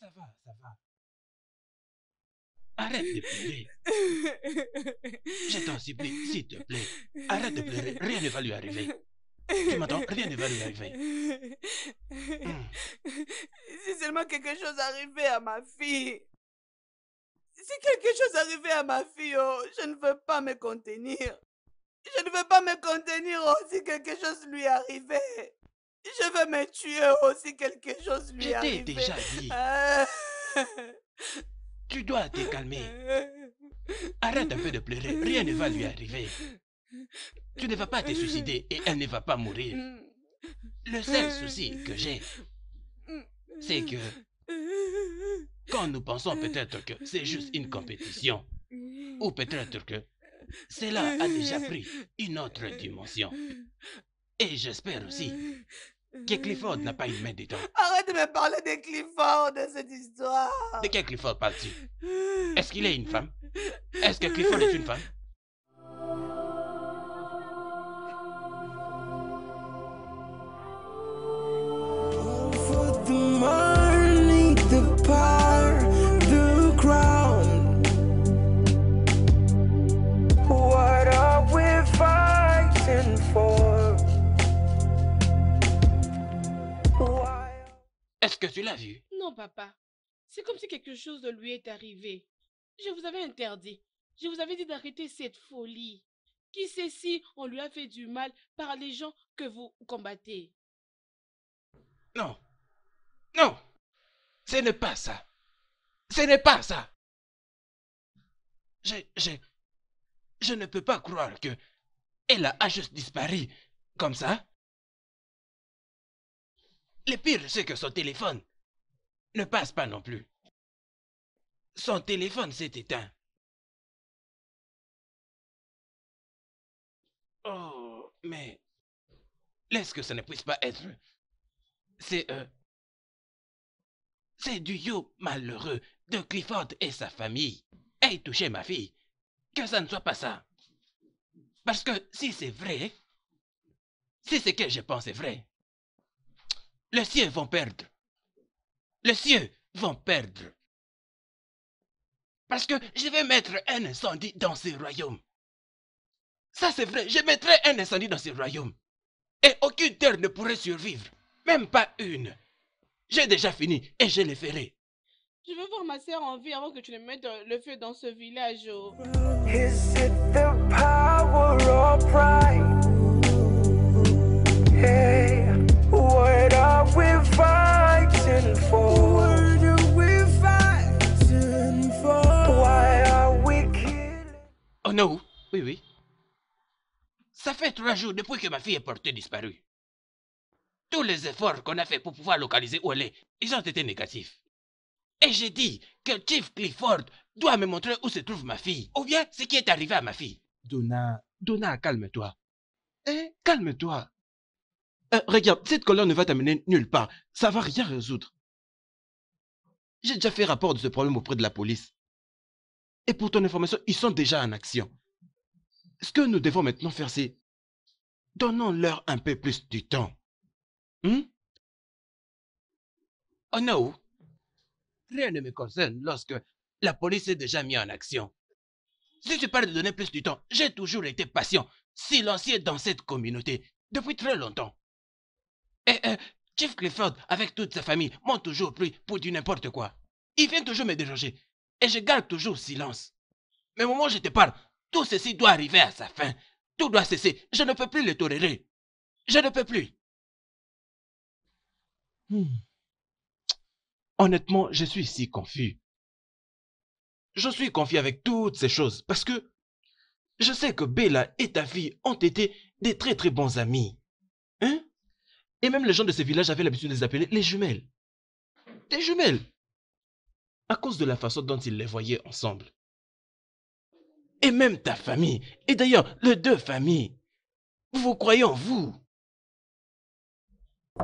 Ça va, ça va. Arrête de pleurer. Je t'en supplie, s'il te plaît. Arrête de pleurer, rien ne va lui arriver. Tu m'entends Rien ne va lui arriver. Hmm. Si seulement quelque chose arrivait à ma fille. Si quelque chose arrivait à ma fille, oh, je ne veux pas me contenir. Je ne veux pas me contenir oh, si quelque chose lui arrivait. Je veux me tuer aussi quelque chose lui Je t'ai déjà dit. tu dois te calmer. Arrête un peu de pleurer. Rien ne va lui arriver. Tu ne vas pas te suicider et elle ne va pas mourir. Le seul souci que j'ai, c'est que quand nous pensons peut-être que c'est juste une compétition, ou peut-être que cela a déjà pris une autre dimension. Et j'espère aussi que Clifford n'a pas une main dedans. Arrête de me parler de Clifford, de cette histoire. De quel Clifford parles-tu Est-ce qu'il est une femme Est-ce que Clifford est une femme Est-ce que tu l'as vu Non, papa. C'est comme si quelque chose de lui est arrivé. Je vous avais interdit. Je vous avais dit d'arrêter cette folie. Qui sait si on lui a fait du mal par les gens que vous combattez Non. Non. Ce n'est pas ça. Ce n'est pas ça. Je, je, je ne peux pas croire que elle a juste disparu comme ça. Le pire, c'est que son téléphone ne passe pas non plus. Son téléphone s'est éteint. Oh, mais laisse que ça ne puisse pas être. C'est euh, c'est du yo malheureux de Clifford et sa famille. Aïe, touché ma fille. Que ça ne soit pas ça. Parce que si c'est vrai, si ce que je pense est vrai, les cieux vont perdre. Les cieux vont perdre. Parce que je vais mettre un incendie dans ce royaume. Ça c'est vrai, je mettrai un incendie dans ce royaume. Et aucune terre ne pourrait survivre. Même pas une. J'ai déjà fini et je les ferai. Je veux voir ma sœur en vie avant que tu ne mettes le feu dans ce village. Oh. Oh non, oui, oui. Ça fait trois jours depuis que ma fille est portée disparue. Tous les efforts qu'on a fait pour pouvoir localiser où elle est, ils ont été négatifs. Et j'ai dit que Chief Clifford doit me montrer où se trouve ma fille, ou bien ce qui est arrivé à ma fille. Donna, Donna, calme-toi. Eh, calme-toi. Euh, regarde, cette colère ne va t'amener nulle part. Ça va rien résoudre. J'ai déjà fait rapport de ce problème auprès de la police. Et pour ton information, ils sont déjà en action. Ce que nous devons maintenant faire, c'est donnons-leur un peu plus de temps. Hum? Oh non, rien ne me concerne lorsque la police est déjà mise en action. Si tu parles de donner plus de temps, j'ai toujours été patient, silencieux dans cette communauté depuis très longtemps. Eh, eh, Jeff Clifford, avec toute sa famille, m'ont toujours pris pour du n'importe quoi. Il vient toujours me déranger. Et je garde toujours silence. Mais au moment où je te parle, tout ceci doit arriver à sa fin. Tout doit cesser. Je ne peux plus le tolérer. Je ne peux plus. Hmm. Honnêtement, je suis si confus. Je suis confus avec toutes ces choses parce que je sais que Bella et ta fille ont été des très très bons amis. Et même les gens de ce village avaient l'habitude de les appeler les jumelles. Des jumelles. À cause de la façon dont ils les voyaient ensemble. Et même ta famille. Et d'ailleurs, les deux familles. Vous croyez en vous.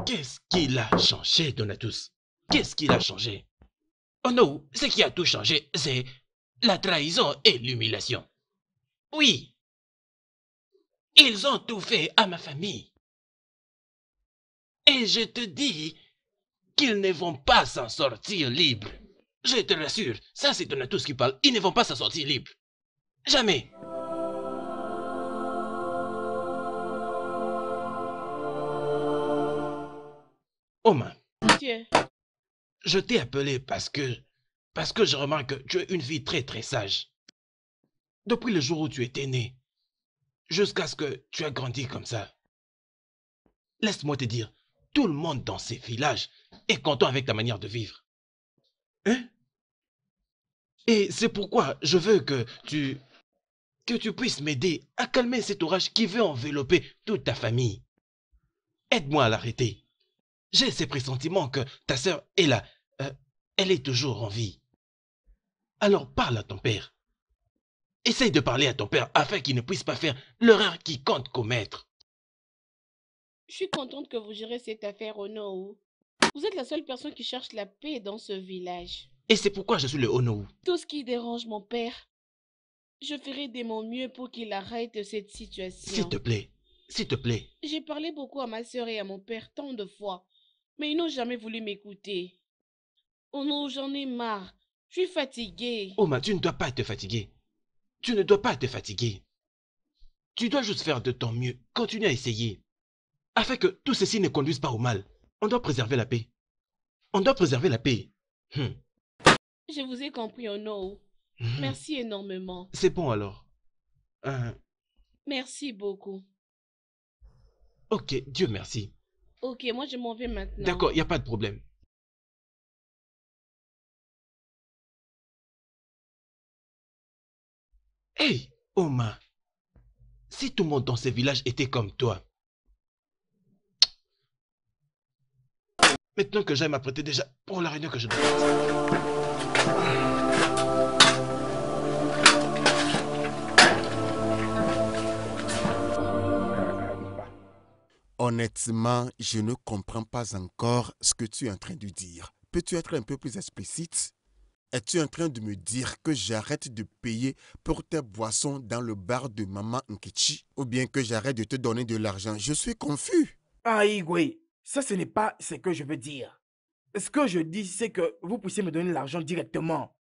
Qu'est-ce qu'il a changé, Donatus Qu'est-ce qu'il a changé Oh non, ce qui a tout changé, c'est la trahison et l'humiliation. Oui. Ils ont tout fait à ma famille et je te dis qu'ils ne vont pas s'en sortir libres. Je te rassure, ça c'est à tous qui parle, ils ne vont pas s'en sortir libres. Jamais. Oma. Monsieur. Je t'ai appelé parce que. Parce que je remarque que tu es une vie très très sage. Depuis le jour où tu étais née, jusqu'à ce que tu aies grandi comme ça. Laisse-moi te dire, tout le monde dans ces villages est content avec ta manière de vivre. Hein Et c'est pourquoi je veux que tu... que tu puisses m'aider à calmer cet orage qui veut envelopper toute ta famille. Aide-moi à l'arrêter. J'ai ces pressentiments que ta sœur est là. Euh, elle est toujours en vie. Alors parle à ton père. Essaye de parler à ton père afin qu'il ne puisse pas faire l'erreur qu'il compte commettre. Je suis contente que vous gérez cette affaire, Ono. Vous êtes la seule personne qui cherche la paix dans ce village. Et c'est pourquoi je suis le Ono. Tout ce qui dérange mon père, je ferai de mon mieux pour qu'il arrête cette situation. S'il te plaît, s'il te plaît. J'ai parlé beaucoup à ma soeur et à mon père tant de fois, mais ils n'ont jamais voulu m'écouter. Ono, j'en ai marre. Je suis fatiguée. Oma, oh, tu ne dois pas te fatiguer. Tu ne dois pas te fatiguer. Tu dois juste faire de ton mieux. Continue à essayer afin que tout ceci ne conduise pas au mal. On doit préserver la paix. On doit préserver la paix. Hmm. Je vous ai compris, Ono. Hmm. Merci énormément. C'est bon alors. Euh. Merci beaucoup. Ok, Dieu merci. Ok, moi je m'en vais maintenant. D'accord, il n'y a pas de problème. Hey, Oma, si tout le monde dans ce village était comme toi, Maintenant que j'aime m'apprêter déjà pour la réunion que je dois. Honnêtement, je ne comprends pas encore ce que tu es en train de dire. Peux-tu être un peu plus explicite Es-tu en train de me dire que j'arrête de payer pour tes boissons dans le bar de Maman Nkichi? Ou bien que j'arrête de te donner de l'argent Je suis confus. Aïe, oui. Ça, ce n'est pas ce que je veux dire. Ce que je dis, c'est que vous puissiez me donner l'argent directement,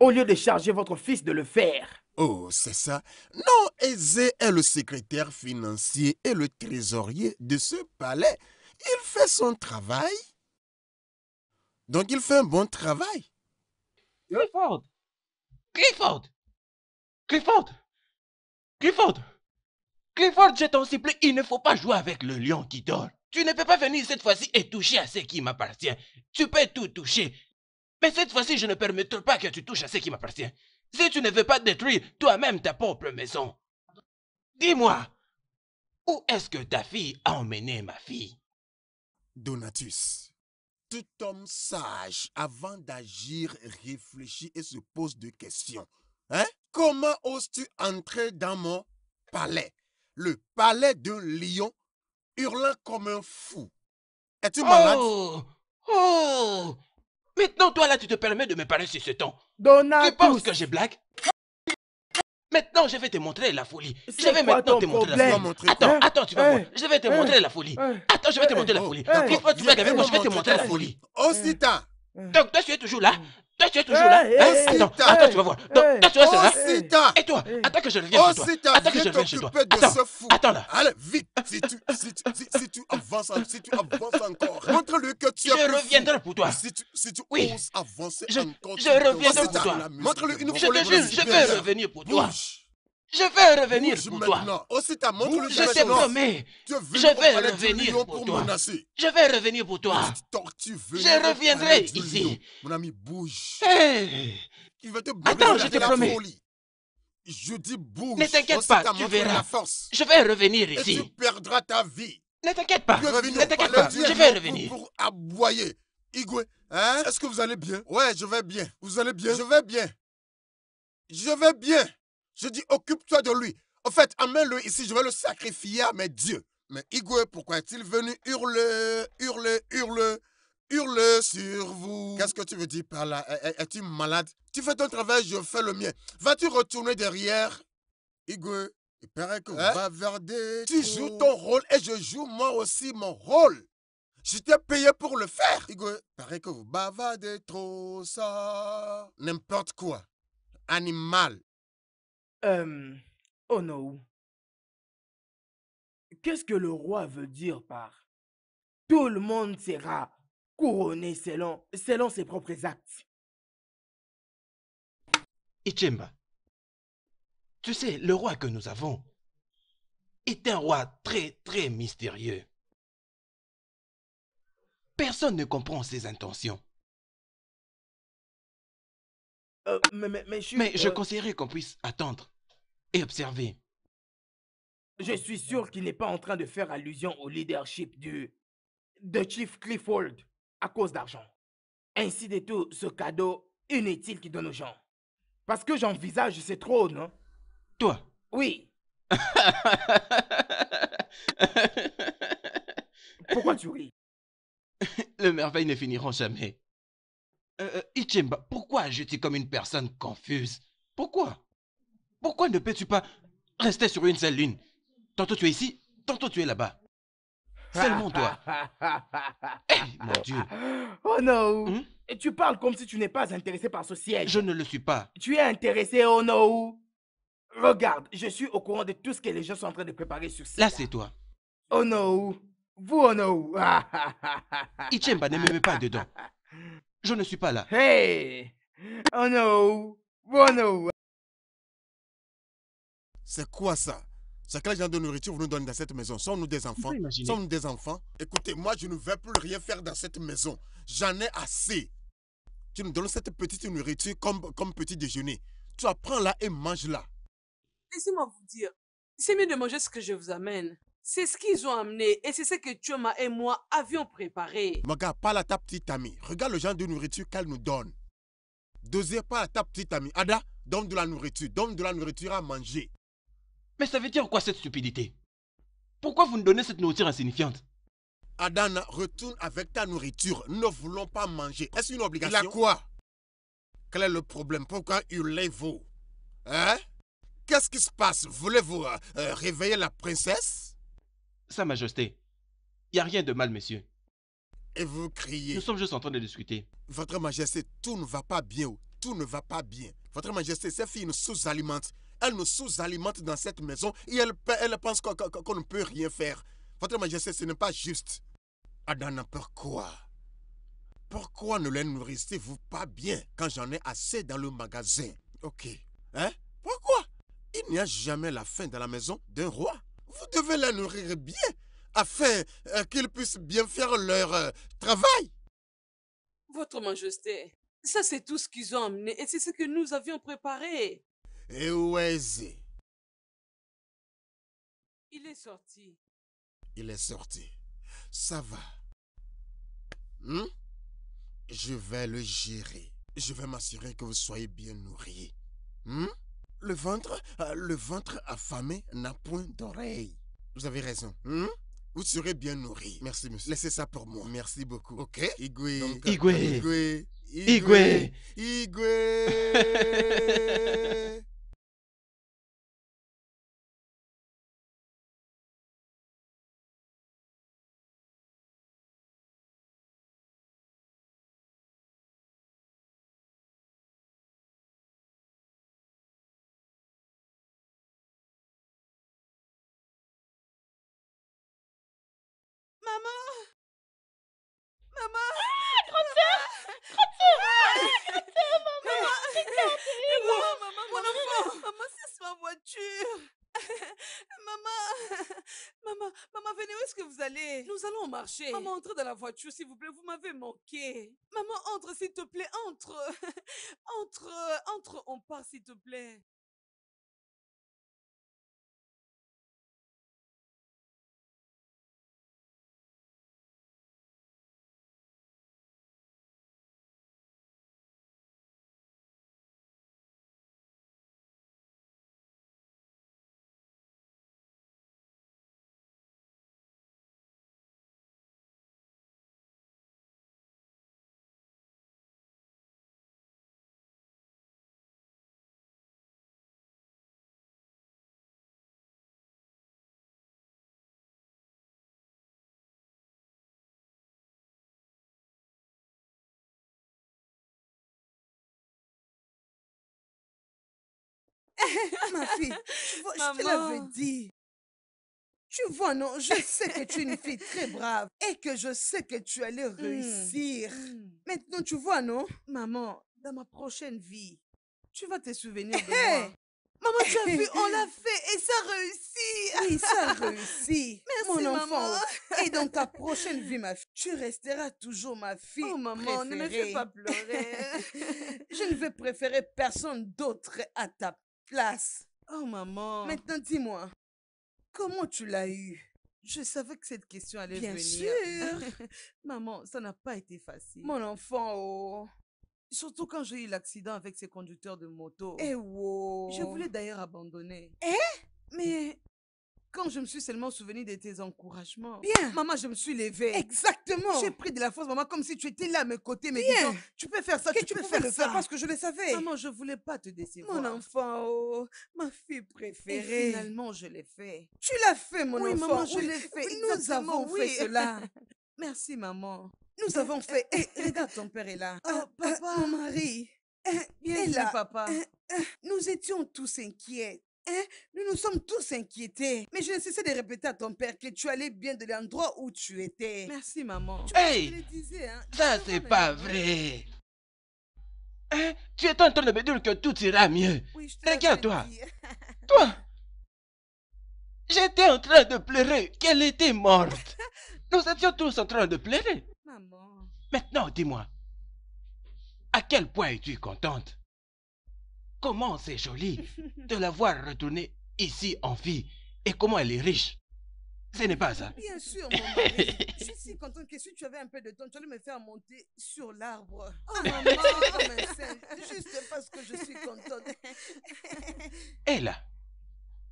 au lieu de charger votre fils de le faire. Oh, c'est ça. Non, Aizé est le secrétaire financier et le trésorier de ce palais. Il fait son travail. Donc il fait un bon travail. Clifford Clifford Clifford Clifford Clifford, j'ai t'en supplie, il ne faut pas jouer avec le lion qui dort. Tu ne peux pas venir cette fois-ci et toucher à ce qui m'appartient. Tu peux tout toucher. Mais cette fois-ci, je ne permettrai pas que tu touches à ce qui m'appartient. Si tu ne veux pas détruire toi-même ta propre maison. Dis-moi, où est-ce que ta fille a emmené ma fille Donatus, tout homme sage, avant d'agir, réfléchit et se pose des questions. Hein Comment oses-tu entrer dans mon palais Le palais de Lyon? hurlant comme un fou. Es-tu malade? Oh, oh Maintenant, toi, là, tu te permets de me parler sur ce temps Donald. Tu penses que j'ai blague Maintenant, je vais te montrer la folie. Je vais maintenant te montrer la folie. Attends, attends, tu vas hein? voir. Je vais te montrer la folie. Attends, je vais te montrer la folie. tu blagues avec moi, je vais te montrer la folie. Aussitôt. Donc, toi, tu es toujours là hein? Toi, tu es toujours là. Hein? attends, attends, tu vas voir. toi, tu là. Et toi, attends que je revienne chez toi. Attends que je revienne chez toi. Attends, attends là. Allez, vite. Si tu, si tu, si, tu avances, si tu avances encore, montre-lui que tu es. Je reviendrai pour toi. Si tu, si tu avancer encore, je reviendrai pour toi. Montre-lui une fois. Je te jure, je vais revenir pour toi. Je vais revenir pour toi. Aussi ta montre je te promets. Je vais revenir pour, toi. Je vais revenir pour toi. Je reviendrai ici. Mon ami, bouge. Il te Attends, je te promets. Je dis bouge. Ne t'inquiète pas, tu verras. force. Je vais revenir ici. tu perdras ta vie. Ne t'inquiète pas. Ne t'inquiète pas. Je vais revenir. Pour, pour aboyer. Igwe, hein? Est-ce que vous allez bien? Ouais, je vais bien. Vous allez bien? Je vais bien. Je vais bien. Je dis, occupe-toi de lui. En fait, amène-le ici, je vais le sacrifier à mes dieux. Mais Igwe, pourquoi est-il venu hurler, hurler, hurler, hurler sur vous Qu'est-ce que tu veux dire par là eh, eh, Es-tu malade Tu fais ton travail, je fais le mien. Vas-tu retourner derrière Igwe, il paraît que hein? vous bavardez Tu joues ton rôle et je joue moi aussi mon rôle. Je t'ai payé pour le faire. Igwe, paraît que vous bavardez trop ça. N'importe quoi. Animal. Euh, oh no. Qu'est-ce que le roi veut dire par tout le monde sera couronné selon, selon ses propres actes Ichimba, tu sais, le roi que nous avons est un roi très très mystérieux. Personne ne comprend ses intentions. Euh, mais, je, euh, conseillerais qu'on puisse attendre et observer. Je suis sûr qu'il n'est pas en train de faire allusion au leadership du de Chief Clifford à cause d'argent. Ainsi de tout ce cadeau inutile qu'il donne aux gens. Parce que j'envisage ces trônes. non hein. Toi Oui. Pourquoi tu ris Les merveilles ne finiront jamais. Euh, euh, Ichimba, Ichemba, pourquoi agis-tu comme une personne confuse Pourquoi Pourquoi ne peux-tu pas rester sur une seule lune Tantôt tu es ici, tantôt tu es là-bas. Seulement toi. Eh, mon Dieu. Oh non. Hmm? Et tu parles comme si tu n'es pas intéressé par ce siège. Je ne le suis pas. Tu es intéressé, oh no. Regarde, je suis au courant de tout ce que les gens sont en train de préparer sur ce Là, c'est toi. Oh no. Vous, oh non. Ichemba ne me mets pas dedans. Je ne suis pas là. Hey Oh no Oh no C'est quoi ça C'est quel genre de nourriture vous nous donnez dans cette maison Sommes-nous des enfants Sommes-nous des enfants Écoutez, moi je ne vais plus rien faire dans cette maison. J'en ai assez. Tu nous donnes cette petite nourriture comme, comme petit déjeuner. Tu apprends là et mange là. Laissez-moi vous dire, c'est mieux de manger ce que je vous amène. C'est ce qu'ils ont amené et c'est ce que Tuoma et moi avions préparé. Maga, parle à ta petite amie. Regarde le genre de nourriture qu'elle nous donne. Deuxième, pas à ta petite amie. Ada, donne de la nourriture. Donne de la nourriture à manger. Mais ça veut dire quoi cette stupidité Pourquoi vous nous donnez cette nourriture insignifiante Adana, retourne avec ta nourriture. Nous ne voulons pas manger. Est-ce une obligation Il a quoi Quel est le problème Pourquoi hurlez-vous Hein Qu'est-ce qui se passe Voulez-vous euh, réveiller la princesse sa Majesté, il n'y a rien de mal, monsieur. Et vous criez. Nous sommes juste en train de discuter. Votre Majesté, tout ne va pas bien. Oh. Tout ne va pas bien. Votre Majesté, ces filles nous sous-alimentent. Elles nous sous-alimentent dans cette maison et elles, pensent qu'on ne peut rien faire. Votre Majesté, ce n'est pas juste. Adana, pourquoi Pourquoi ne les nourrissez-vous pas bien quand j'en ai assez dans le magasin Ok. Hein Pourquoi Il n'y a jamais la faim dans la maison d'un roi vous devez la nourrir bien afin euh, qu'ils puissent bien faire leur euh, travail. Votre Majesté, ça c'est tout ce qu'ils ont amené et c'est ce que nous avions préparé. Et eh où il est sorti. Il est sorti. Ça va. Hmm? Je vais le gérer. Je vais m'assurer que vous soyez bien nourri. Hmm? Le ventre, euh, le ventre affamé n'a point d'oreille. Vous avez raison. Hmm? Vous serez bien nourri. Merci, monsieur. Laissez ça pour moi. Merci beaucoup. Ok Igwe. Igwe. Igwe. Igwe. Igwe. Maman, entre dans la voiture, s'il vous plaît, vous m'avez manqué. Maman, entre, s'il te plaît, entre. entre, euh, entre, on part, s'il te plaît. Ah, ma fille, je, te l'avais dit. Tu vois, non, je sais que tu es une fille très brave et que je sais que tu allais mmh. réussir. Mmh. Maintenant, tu vois, non, maman, dans ma prochaine vie, tu vas te souvenir de moi. Maman, tu as vu, on l'a fait et ça réussit. Oui, ça réussi. Merci, mon enfant. Et dans ta prochaine vie, ma fille, tu resteras toujours ma fille. Oh, maman, ne me fais pas pleurer. Je ne vais préférer personne d'autre à ta Oh maman. Maintenant dis-moi, comment tu l'as eu Je savais que cette question allait venir. Bien sûr. maman, ça n'a pas été facile. Mon enfant, oh. Surtout quand j'ai eu l'accident avec ces conducteurs de moto. Eh wow. Je voulais d'ailleurs abandonner. Eh Mais quand je me suis seulement souvenu de tes encouragements. Bien. Maman, je me suis levée. Exactement. J'ai pris de la force, maman, comme si tu étais là à mes côtés, mais Disant, tu peux faire ça, tu, peux faire, ça. Parce que je le savais. Maman, je voulais pas te décevoir. Mon enfant, oh, ma fille préférée. Et finalement, je l'ai fait. Tu l'as fait, mon oui, Maman, je l'ai fait. Nous avons fait cela. Merci, maman. Nous eh, avons eh, fait. Eh, regarde, ton père est là. Oh, papa. Mon mari. Bien là, papa. Hein, hein, nous étions tous inquiets. Hein? nous nous sommes tous inquiétés. Mais je ne cessais de répéter à ton père que tu allais bien de l'endroit où tu étais. Merci, maman. Tu hey! Le disais, hein? Ça, c'est pas vrai. Hein? Tu es en train de me dire que tout ira mieux. Oui, regarde Toi, Toi j'étais en train de pleurer qu'elle était morte. Nous étions tous en train de pleurer. Maman. Maintenant, dis-moi, à quel point es-tu contente Comment c'est joli de la voir retourner ici en vie et comment elle est riche. Ce n'est pas ça. Ah, bien sûr, mon Je suis si contente que si tu avais un peu de temps, tu allais me faire monter sur l'arbre. Oh maman, non. Oh, juste parce que je suis contente. Et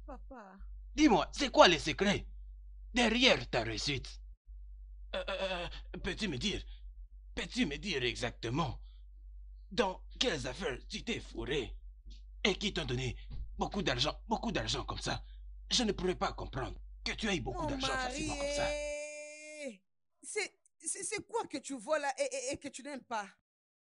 Papa. Dis-moi, c'est quoi le secret derrière ta réussite euh, euh, euh, Peux-tu me dire Peux-tu me dire exactement dans quelles affaires tu t'es fourré et qui t'a donné beaucoup d'argent, beaucoup d'argent comme ça. Je ne pourrais pas comprendre que tu aies beaucoup d'argent facilement comme ça. C'est quoi que tu vois là et, et, et que tu n'aimes pas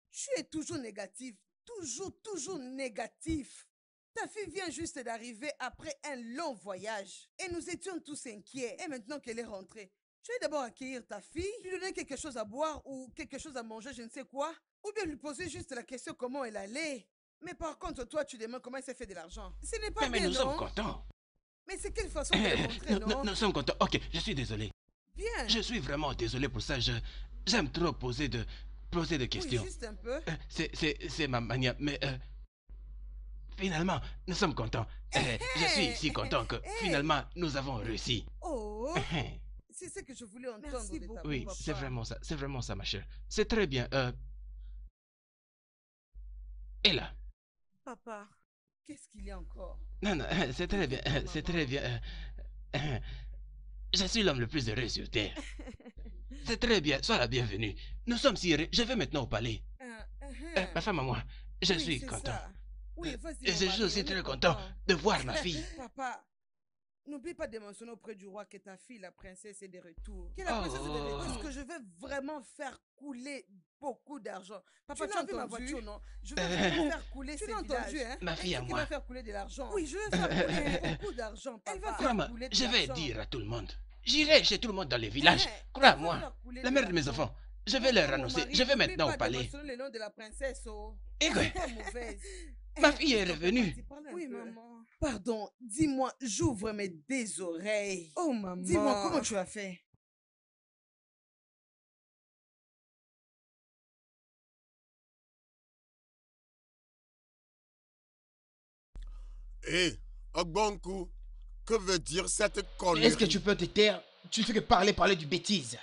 Tu es toujours négatif, toujours, toujours négatif. Ta fille vient juste d'arriver après un long voyage et nous étions tous inquiets. Et maintenant qu'elle est rentrée, tu vas d'abord accueillir ta fille, lui donner quelque chose à boire ou quelque chose à manger, je ne sais quoi, ou bien lui poser juste la question comment elle allait. Mais par contre, toi, tu demandes comment il s'est fait de l'argent. Ce n'est pas mais, mais nous sommes contents. Mais c'est quelle façon de eh, eh, montrer, non? Nous, sommes contents. Ok, je suis désolé. Bien. Je suis vraiment désolé pour ça. j'aime trop poser de poser de questions. Oui, euh, c'est ma manière. Mais euh, finalement, nous sommes contents. Eh, je suis si content que finalement nous avons réussi. Oh. C'est ce que je voulais entendre. Oui, c'est vraiment ça. C'est vraiment ça, ma chère. C'est très bien. Et euh, là papa. Qu'est-ce qu'il y a encore Non, non, euh, c'est très bien, euh, c'est très bien. Euh, je suis l'homme le plus heureux sur Terre. c'est très bien, sois la bienvenue. Nous sommes si heureux. Je vais maintenant au palais. ma femme à moi, je suis content. Et Oui, je suis aussi très content de voir ma oh. fille. N'oublie pas de mentionner auprès du roi que ta fille, la princesse, est de retour. Que la ah. princesse est de retour. Parce que je vais vraiment faire couler beaucoup d'argent. Papa, tu, as entendu? vu ma voiture, non Je vais vraiment faire couler tu entendu, hein Ma fille à moi. va faire couler de l'argent. Oui, je veux faire couler beaucoup d'argent, Elle je vais dire à tout le monde. J'irai chez tout le monde dans les villages. Crois-moi. La mère de mes enfants. Je vais leur annoncer. Je vais maintenant au palais. Le nom de la princesse, oh. Et eh Ma fille est revenue. Oui, maman. Pardon, dis-moi, j'ouvre mes deux oreilles. Oh, maman. Dis-moi, comment tu as fait Hé, eh, hey, Ogbonku, que veut dire cette connerie Est-ce que tu peux te taire Tu fais que parler, parler du bêtise.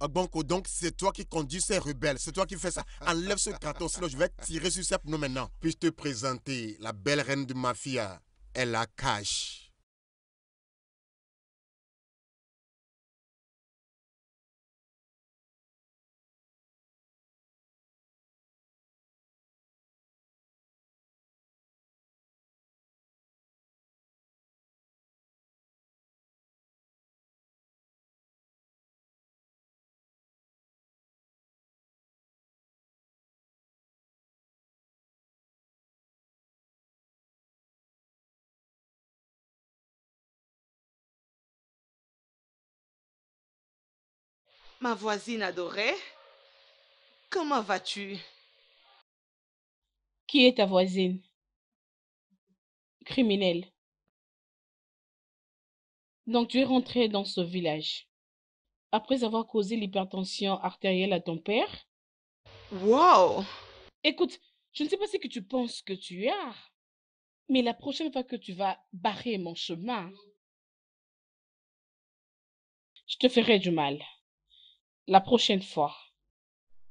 Ah, Banco, donc c'est toi qui conduis ces rebelles, c'est toi qui fais ça. Enlève ce carton, sinon je vais tirer sur ces pneus maintenant. Puis-je te présenter la belle reine de mafia, elle la cash. ma voisine adorée comment vas-tu qui est ta voisine Criminelle. donc tu es rentrée dans ce village après avoir causé l'hypertension artérielle à ton père wow écoute je ne sais pas ce que tu penses que tu as mais la prochaine fois que tu vas barrer mon chemin, je te ferai du mal la prochaine fois.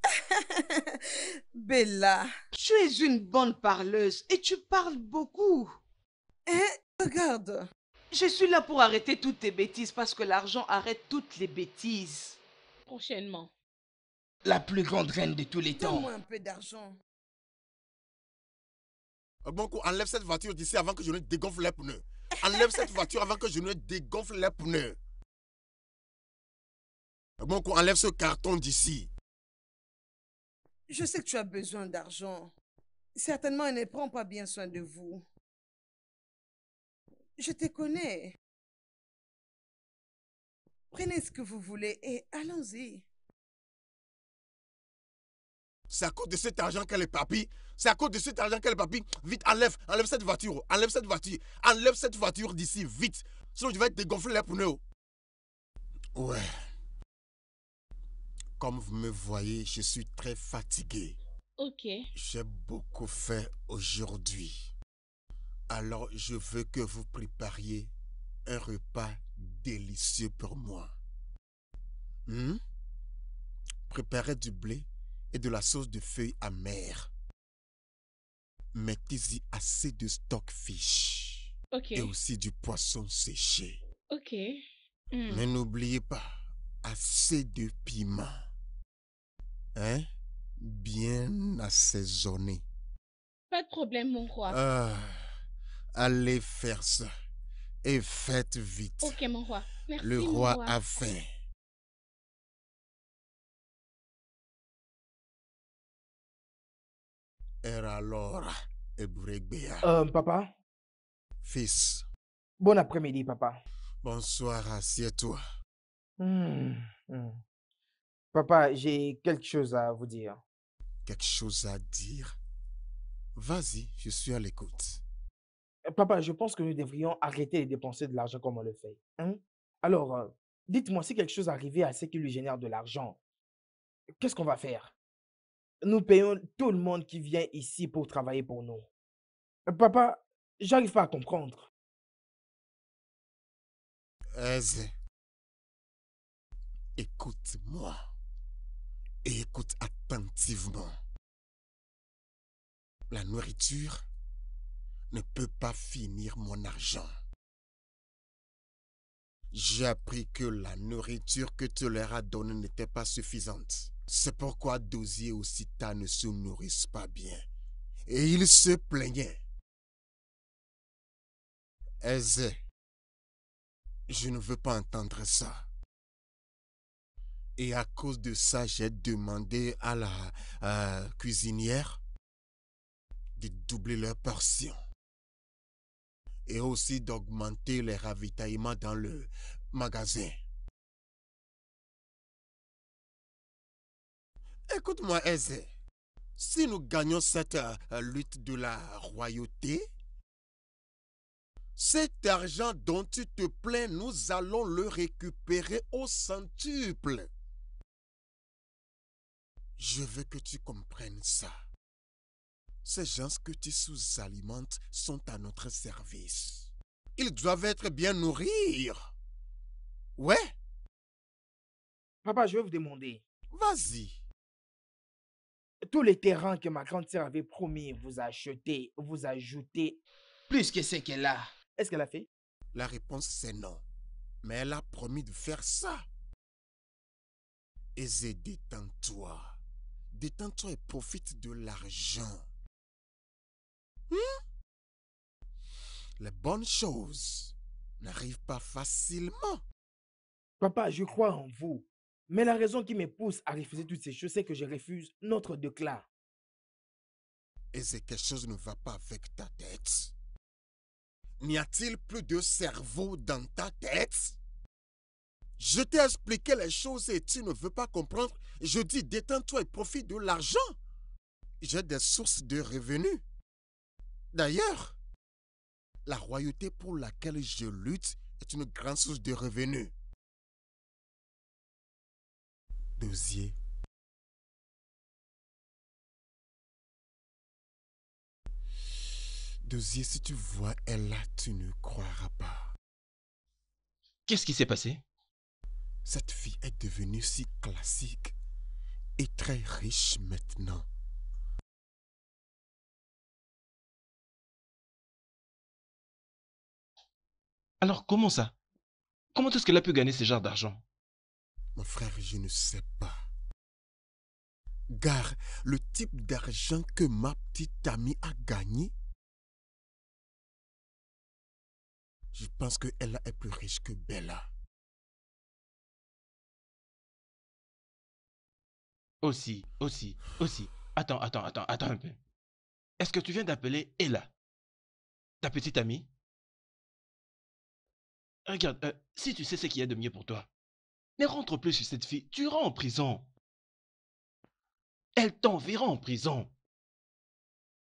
Bella, tu es une bonne parleuse et tu parles beaucoup. Eh, regarde. Je suis là pour arrêter toutes tes bêtises parce que l'argent arrête toutes les bêtises. Prochainement. La plus grande reine de tous les temps. Donne-moi un peu d'argent. Euh, bon enlève cette voiture d'ici avant que je ne dégonfle les pneus. Enlève cette voiture avant que je ne dégonfle les pneus. Bon, qu'on enlève ce carton d'ici. Je sais que tu as besoin d'argent. Certainement, elle ne prend pas bien soin de vous. Je te connais. Prenez ce que vous voulez et allons-y. C'est à cause de cet argent qu'elle est papi. C'est à cause de cet argent qu'elle est papi. Vite, enlève, enlève cette voiture. Enlève cette voiture. Enlève cette voiture d'ici, vite. Sinon, je vais te dégonfler les pneus. Ouais comme vous me voyez, je suis très fatigué. Ok. J'ai beaucoup fait aujourd'hui. Alors je veux que vous prépariez un repas délicieux pour moi. Hmm? Préparez du blé et de la sauce de feuilles amères. Mettez-y assez de stockfish. Ok. Et aussi du poisson séché. Ok. Hmm. Mais n'oubliez pas, assez de piment hein, bien assaisonné. Pas de problème, mon roi. Ah, allez faire ça. Et faites vite. Ok, mon roi. Merci, Le roi, Le roi. a faim. alors Euh, papa Fils. Bon après-midi, papa. Bonsoir, assieds-toi. Hmm, hmm. Papa, j'ai quelque chose à vous dire. Quelque chose à dire Vas-y, je suis à l'écoute. Euh, papa, je pense que nous devrions arrêter de dépenser de l'argent comme on le fait. Hein? Alors, euh, dites-moi si quelque chose arrivait à ceux qui lui génèrent de l'argent. Qu'est-ce qu'on va faire Nous payons tout le monde qui vient ici pour travailler pour nous. Euh, papa, j'arrive pas à comprendre. Aise. Écoute-moi et écoute attentivement. La nourriture ne peut pas finir mon argent. J'ai appris que la nourriture que tu leur as donnée n'était pas suffisante. C'est pourquoi Dosier et Osita ne se nourrissent pas bien. Et ils se plaignaient. Eze. je ne veux pas entendre ça. Et à cause de ça, j'ai demandé à la euh, cuisinière de doubler leur portion et aussi d'augmenter les ravitaillements dans le magasin. Écoute-moi, Eze. Si nous gagnons cette euh, lutte de la royauté, cet argent dont tu te plains, nous allons le récupérer au centuple. Je veux que tu comprennes ça. Ces gens que tu sous-alimentes sont à notre service. Ils doivent être bien nourris. Ouais. Papa, je vais vous demander. Vas-y. Tous les terrains que ma grande sœur avait promis vous acheter, vous ajouter, plus que ce qu'elle a. Est-ce qu'elle a fait La réponse c'est non. Mais elle a promis de faire ça. Et détends-toi détends-toi et profite de l'argent. Hmm? Les bonnes choses n'arrivent pas facilement. Papa, je crois en vous. Mais la raison qui me pousse à refuser toutes ces choses, c'est que je refuse notre déclin. Et c'est quelque chose ne va pas avec ta tête N'y a-t-il plus de cerveau dans ta tête je t'ai expliqué les choses et tu ne veux pas comprendre. Je dis, détends-toi et profite de l'argent. J'ai des sources de revenus. D'ailleurs, la royauté pour laquelle je lutte est une grande source de revenus. Dosier. Dosier, si tu vois elle là, tu ne croiras pas. Qu'est-ce qui s'est passé cette fille est devenue si classique et très riche maintenant. Alors comment ça Comment est-ce qu'elle a pu gagner ce genre d'argent Mon frère, je ne sais pas. Gare, le type d'argent que ma petite amie a gagné, je pense qu'elle est plus riche que Bella. Aussi, aussi, aussi. Attends, attends, attends, attends un peu. Est-ce que tu viens d'appeler Ella Ta petite amie Regarde, euh, si tu sais ce qu'il y a de mieux pour toi, ne rentre plus chez cette fille, tu iras en prison. Elle t'enverra en prison.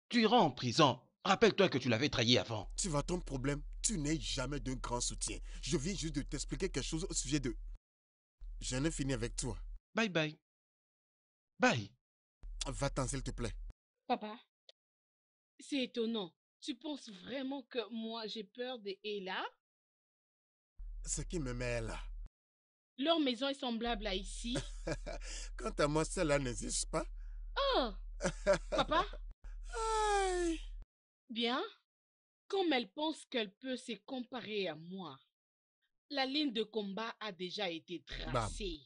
Tu iras en prison. Rappelle-toi que tu l'avais trahi avant. Tu vas ton problème, tu n'es jamais d'un grand soutien. Je viens juste de t'expliquer quelque chose au sujet de... Je n'ai fini avec toi. Bye bye. Bye. Va-t'en, s'il te plaît. Papa, c'est étonnant. Tu penses vraiment que moi, j'ai peur de Ella Ce qui me mêle. Leur maison est semblable à ici. Quant à moi, cela n'existe pas. Oh Papa Bien. Comme elle pense qu'elle peut se comparer à moi, la ligne de combat a déjà été tracée.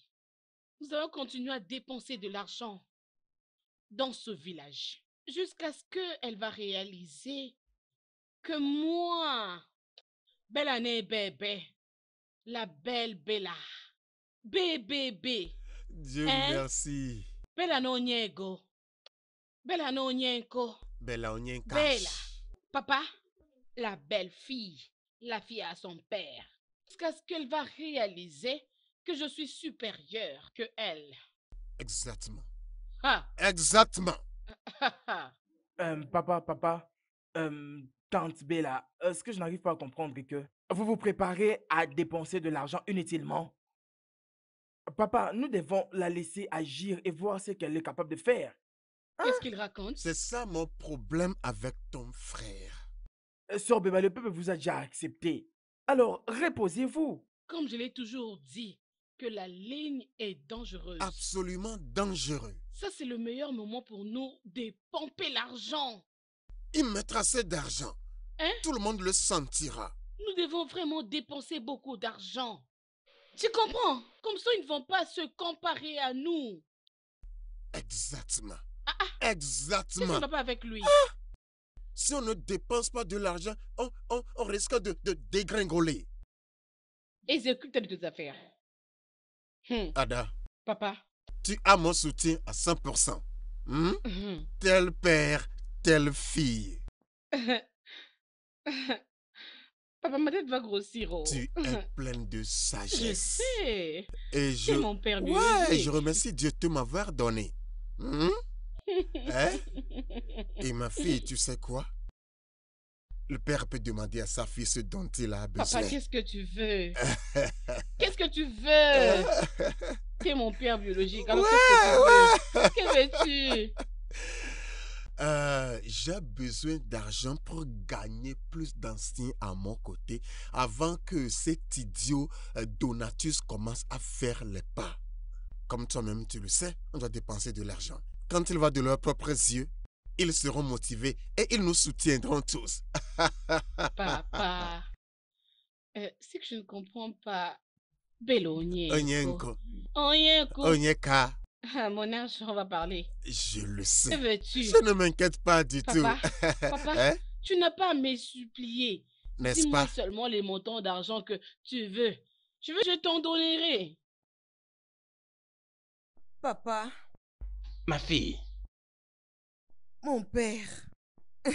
Nous allons continuer à dépenser de l'argent dans ce village jusqu'à ce qu'elle va réaliser que moi, belle année bébé, la belle Bella, bébé, bébé. Dieu hein? merci. Bella Nonyego, Bella Nonyenko, Bella Onyenka. Bella, papa, la belle fille, la fille à son père. Jusqu'à ce qu'elle va réaliser que je suis supérieure que elle. Exactement. Ah. Exactement. Euh, papa, papa, euh, tante Bella, est ce que je n'arrive pas à comprendre que vous vous préparez à dépenser de l'argent inutilement. Papa, nous devons la laisser agir et voir ce qu'elle est capable de faire. Hein? Qu'est-ce qu'il raconte C'est ça mon problème avec ton frère. Euh, Sœur Béba, le peuple vous a déjà accepté. Alors, reposez-vous. Comme je l'ai toujours dit, que la ligne est dangereuse. Absolument dangereuse. Ça, c'est le meilleur moment pour nous de pomper l'argent. Il mettra assez d'argent. Hein? Tout le monde le sentira. Nous devons vraiment dépenser beaucoup d'argent. Tu comprends Comme ça, ils ne vont pas se comparer à nous. Exactement. Ah, ah. Exactement. ce pas avec lui ah! Si on ne dépense pas de l'argent, on, risque de, de dégringoler. Exécute tes affaires. Hmm. Ada. Papa. Tu as mon soutien à 100%. Hmm? Hmm. tel père, telle fille. Papa, ma tête va grossir. Oh. Tu es pleine de sagesse. Je sais. Et je... mon père je remercie Dieu de m'avoir donné. Hein? Et ma fille, tu sais quoi? Le père peut demander à sa fille ce dont il a besoin. Papa, qu'est-ce que tu veux Qu'est-ce que tu veux es mon père biologique. Alors ouais, qu'est-ce que tu veux euh, J'ai besoin d'argent pour gagner plus d'anciens à mon côté avant que cet idiot euh, Donatus commence à faire les pas. Comme toi-même, tu le sais, on doit dépenser de l'argent. Quand il va de leurs propres yeux, ils seront motivés et ils nous soutiendront tous. Papa, euh, c'est que je ne comprends pas. Bello, Onyenko. Oh, Onyenko. Onyeka. mon âge, on va parler. Je le sais. Que veux-tu? Je ne m'inquiète pas du tout. papa, hein? tu n'as pas à me supplier. N'est-ce dis pas? seulement les montants d'argent que tu veux. Tu veux, je t'en donnerai. Papa. Ma fille, mon père.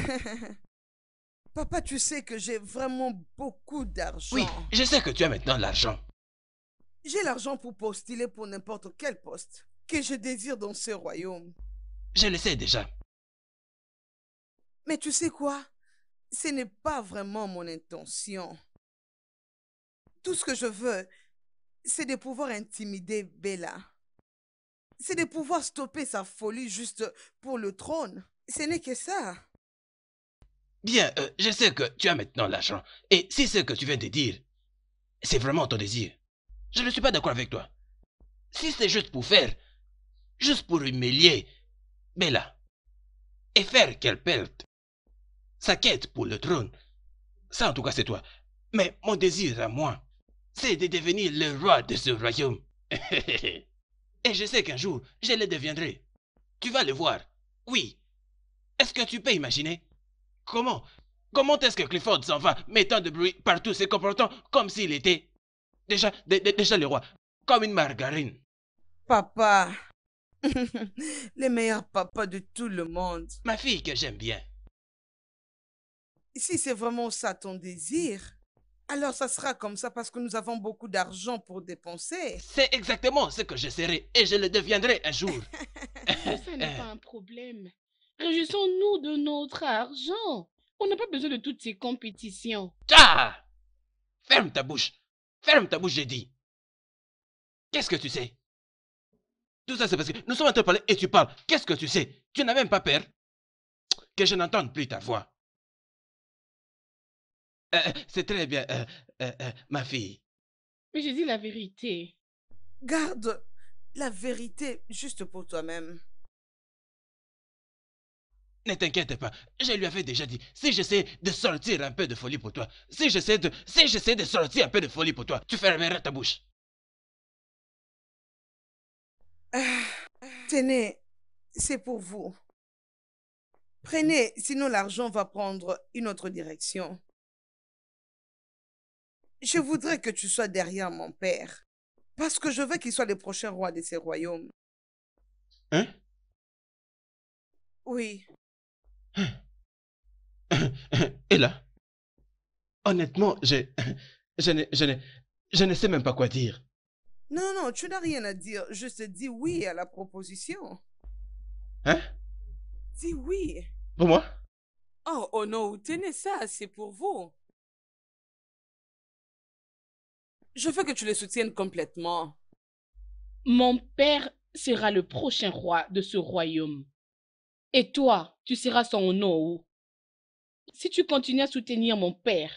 Papa, tu sais que j'ai vraiment beaucoup d'argent. Oui, je sais que tu as maintenant l'argent. J'ai l'argent pour postuler pour n'importe quel poste que je désire dans ce royaume. Je le sais déjà. Mais tu sais quoi Ce n'est pas vraiment mon intention. Tout ce que je veux, c'est de pouvoir intimider Bella. C'est de pouvoir stopper sa folie juste pour le trône ce n'est que ça. Bien, euh, je sais que tu as maintenant l'argent. Et si ce que tu viens de dire, c'est vraiment ton désir, je ne suis pas d'accord avec toi. Si c'est juste pour faire, juste pour humilier Bella, et faire qu'elle perde sa quête pour le trône, ça en tout cas c'est toi. Mais mon désir à moi, c'est de devenir le roi de ce royaume. et je sais qu'un jour, je le deviendrai. Tu vas le voir. Oui, est-ce que tu peux imaginer Comment Comment est-ce que Clifford s'en va, mettant de bruit partout, se comportant comme s'il était déjà, déjà le roi, comme une margarine Papa, le meilleur papa de tout le monde. Ma fille que j'aime bien. Si c'est vraiment ça ton désir, alors ça sera comme ça parce que nous avons beaucoup d'argent pour dépenser. C'est exactement ce que je serai et je le deviendrai un jour. ça n'est pas un problème. Réjouissons-nous de notre argent. On n'a pas besoin de toutes ces compétitions. Tchaa ah! Ferme ta bouche. Ferme ta bouche, j'ai dit. Qu'est-ce que tu sais Tout ça, c'est parce que nous sommes en train de parler et tu parles. Qu'est-ce que tu sais Tu n'as même pas peur que je n'entende plus ta voix. Euh, euh, c'est très bien, euh, ma fille. Mais j'ai dit la vérité. Garde la vérité juste pour toi-même. Ne t'inquiète pas, je lui avais déjà dit, si j'essaie de sortir un peu de folie pour toi, si j'essaie de, si j'essaie de sortir un peu de folie pour toi, tu fermeras ta bouche. Ah, tenez, c'est pour vous. Prenez, sinon l'argent va prendre une autre direction. Je voudrais que tu sois derrière mon père, parce que je veux qu'il soit le prochain roi de ces royaumes. Hein? Oui. Et là, honnêtement, je, je, ne, je, sais même pas quoi dire. Non, non, tu n'as rien à dire. Je te dis oui à la proposition. Hein? Dis oui. Pour moi? Oh, oh non, tenez ça, c'est pour vous. Je veux que tu le soutiennes complètement. Mon père sera le prochain roi de ce royaume et toi, tu seras son Ono-Ou. Si tu continues à soutenir mon père,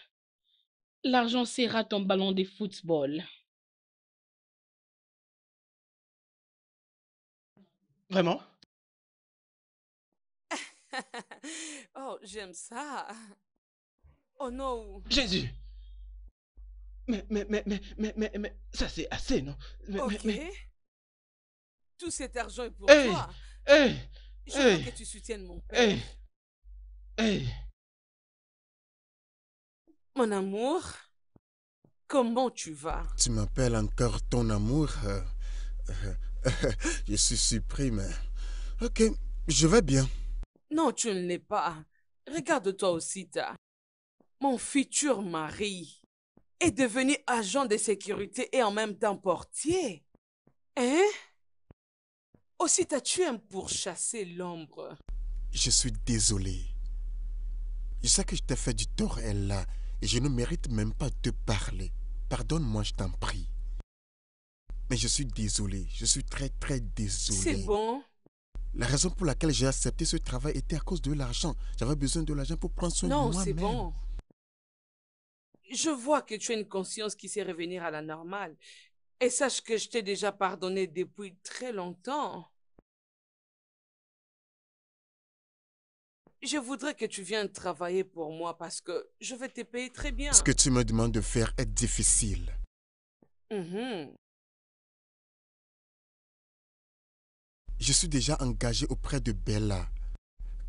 l'argent sera ton ballon de football. Vraiment Oh, j'aime ça. Oh non. Jésus. Mais, mais, mais, mais, mais, mais, mais ça c'est assez, non mais, Ok. Mais, Tout cet argent est pour toi. Je veux que tu soutiennes mon père. Mon amour, comment tu vas Tu m'appelles encore ton amour euh, euh, Je suis surpris, mais... Ok, je vais bien. Non, tu ne l'es pas. Regarde-toi aussi, ta. Mon futur mari est devenu agent de sécurité et en même temps portier. Hein aussi t'as-tu un pourchasser l'ombre Je suis désolé. Je sais que je t'ai fait du tort, Ella. là, et je ne mérite même pas de parler. Pardonne-moi, je t'en prie. Mais je suis désolé, je suis très très désolé. C'est bon. La raison pour laquelle j'ai accepté ce travail était à cause de l'argent. J'avais besoin de l'argent pour prendre soin de moi. Non, c'est bon. Je vois que tu as une conscience qui sait revenir à la normale. Et sache que je t'ai déjà pardonné depuis très longtemps. je voudrais que tu viennes travailler pour moi parce que je vais te payer très bien. Ce que tu me demandes de faire est difficile. Mm-hmm. Je suis déjà engagé auprès de Bella.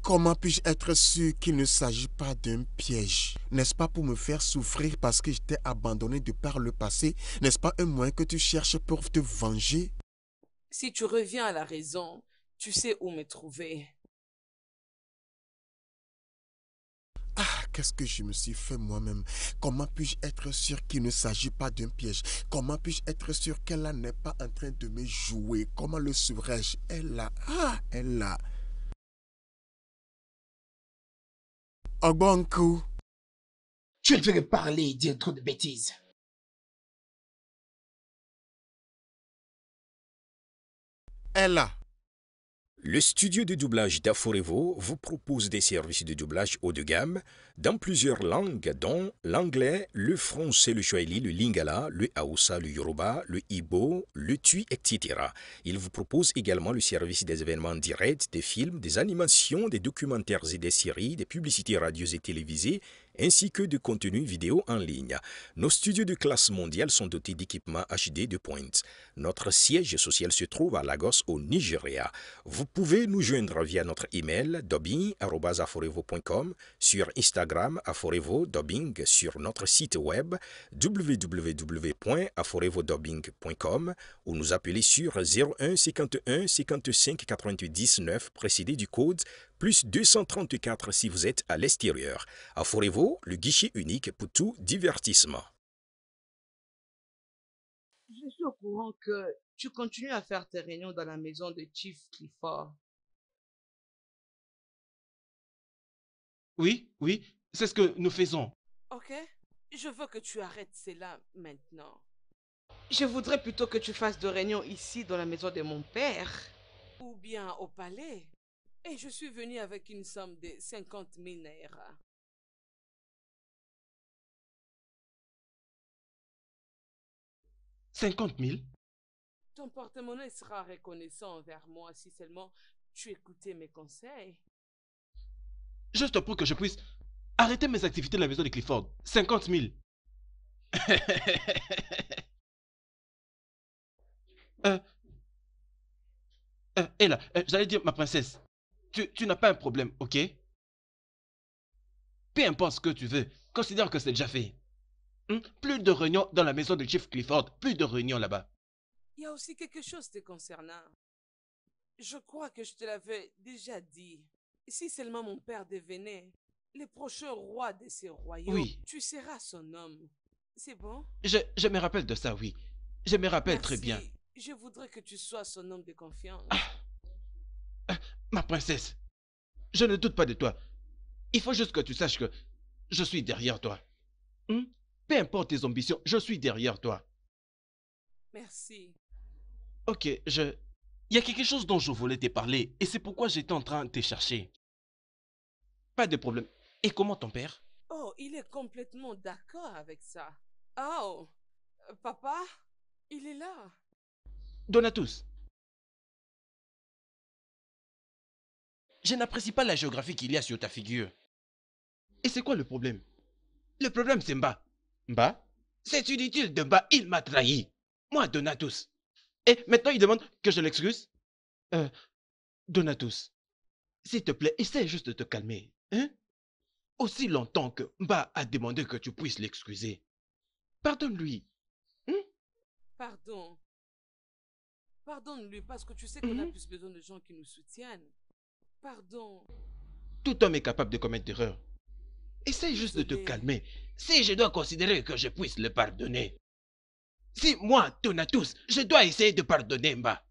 Comment puis-je être sûr qu'il ne s'agit pas d'un piège N'est-ce pas pour me faire souffrir parce que j'étais abandonné de par le passé N'est-ce pas un moyen que tu cherches pour te venger Si tu reviens à la raison, tu sais où me trouver. Ah, qu'est-ce que je me suis fait moi-même Comment puis-je être sûr qu'il ne s'agit pas d'un piège Comment puis-je être sûr qu'elle n'est pas en train de me jouer Comment le saurais-je Elle a, ah, elle a. bon coup Tu ne devrais parler et dire trop de bêtises. Elle a. Le studio de doublage d'Aforevo vous propose des services de doublage haut de gamme dans plusieurs langues dont l'anglais, le français, le swahili, le lingala, le haoussa, le yoruba, le ibo, le tui, etc. Il vous propose également le service des événements directs, des films, des animations, des documentaires et des séries, des publicités radio et télévisées ainsi que de contenu vidéo en ligne. Nos studios de classe mondiale sont dotés d'équipements HD de pointe. Notre siège social se trouve à Lagos, au Nigeria. Vous pouvez nous joindre via notre email dobbing.aforevo.com, sur Instagram aforevo.dobbing, sur notre site web www.aforevodobbing.com ou nous appeler sur 01 51 55 99 précédé du code plus 234 si vous êtes à l'extérieur. À vous le guichet unique pour tout divertissement. Je suis au courant que tu continues à faire tes réunions dans la maison de Chief Kifa. Oui, oui, c'est ce que nous faisons. Ok, je veux que tu arrêtes cela maintenant. Je voudrais plutôt que tu fasses de réunions ici dans la maison de mon père. Ou bien au palais et je suis venu avec une somme de cinquante 000 naira. Cinquante mille Ton porte-monnaie sera reconnaissant envers moi si seulement tu écoutais mes conseils. Juste pour que je puisse arrêter mes activités de la maison de Clifford. Cinquante mille. Euh, euh, et là, euh, j'allais dire ma princesse tu, n'as pas un problème, ok Peu importe ce que tu veux, considère que c'est déjà fait. Hmm? Plus de réunions dans la maison de Chief Clifford, plus de réunions là-bas. Il y a aussi quelque chose te concernant. Je crois que je te l'avais déjà dit. Si seulement mon père devenait le prochain roi de ce royaume, oui. tu seras son homme. C'est bon je, me rappelle de ça, oui. Je me rappelle très bien. Je voudrais que tu sois son homme de confiance. Ah. Ah, Ma princesse, je ne doute pas de toi. Il faut juste que tu saches que je suis derrière toi. Hmm? Peu importe tes ambitions, je suis derrière toi. Merci. Ok, je... Il y a quelque chose dont je voulais te parler et c'est pourquoi j'étais en train de te chercher. Pas de problème. Et comment ton père Oh, il est complètement d'accord avec ça. Oh, euh, papa, il est là. tous. Je n'apprécie pas la géographie qu'il y a sur ta figure. Et c'est quoi le problème Le problème, c'est Mba. Mba C'est inutile de Mba, il m'a trahi. Moi, Donatus. Et maintenant, il demande que je l'excuse euh, Donatus, s'il te plaît, essaie juste de te calmer, hein Aussi longtemps que Mba a demandé que tu puisses l'excuser. Pardonne-lui. Hein? Pardon. Pardonne-lui parce que tu sais qu'on a mhm. plus besoin de gens qui nous soutiennent. Pardon. Tout homme est capable de commettre d'erreurs. Essaye juste de te calmer. Si je dois considérer que je puisse le pardonner. Si moi, tous, je dois essayer de pardonner Mba.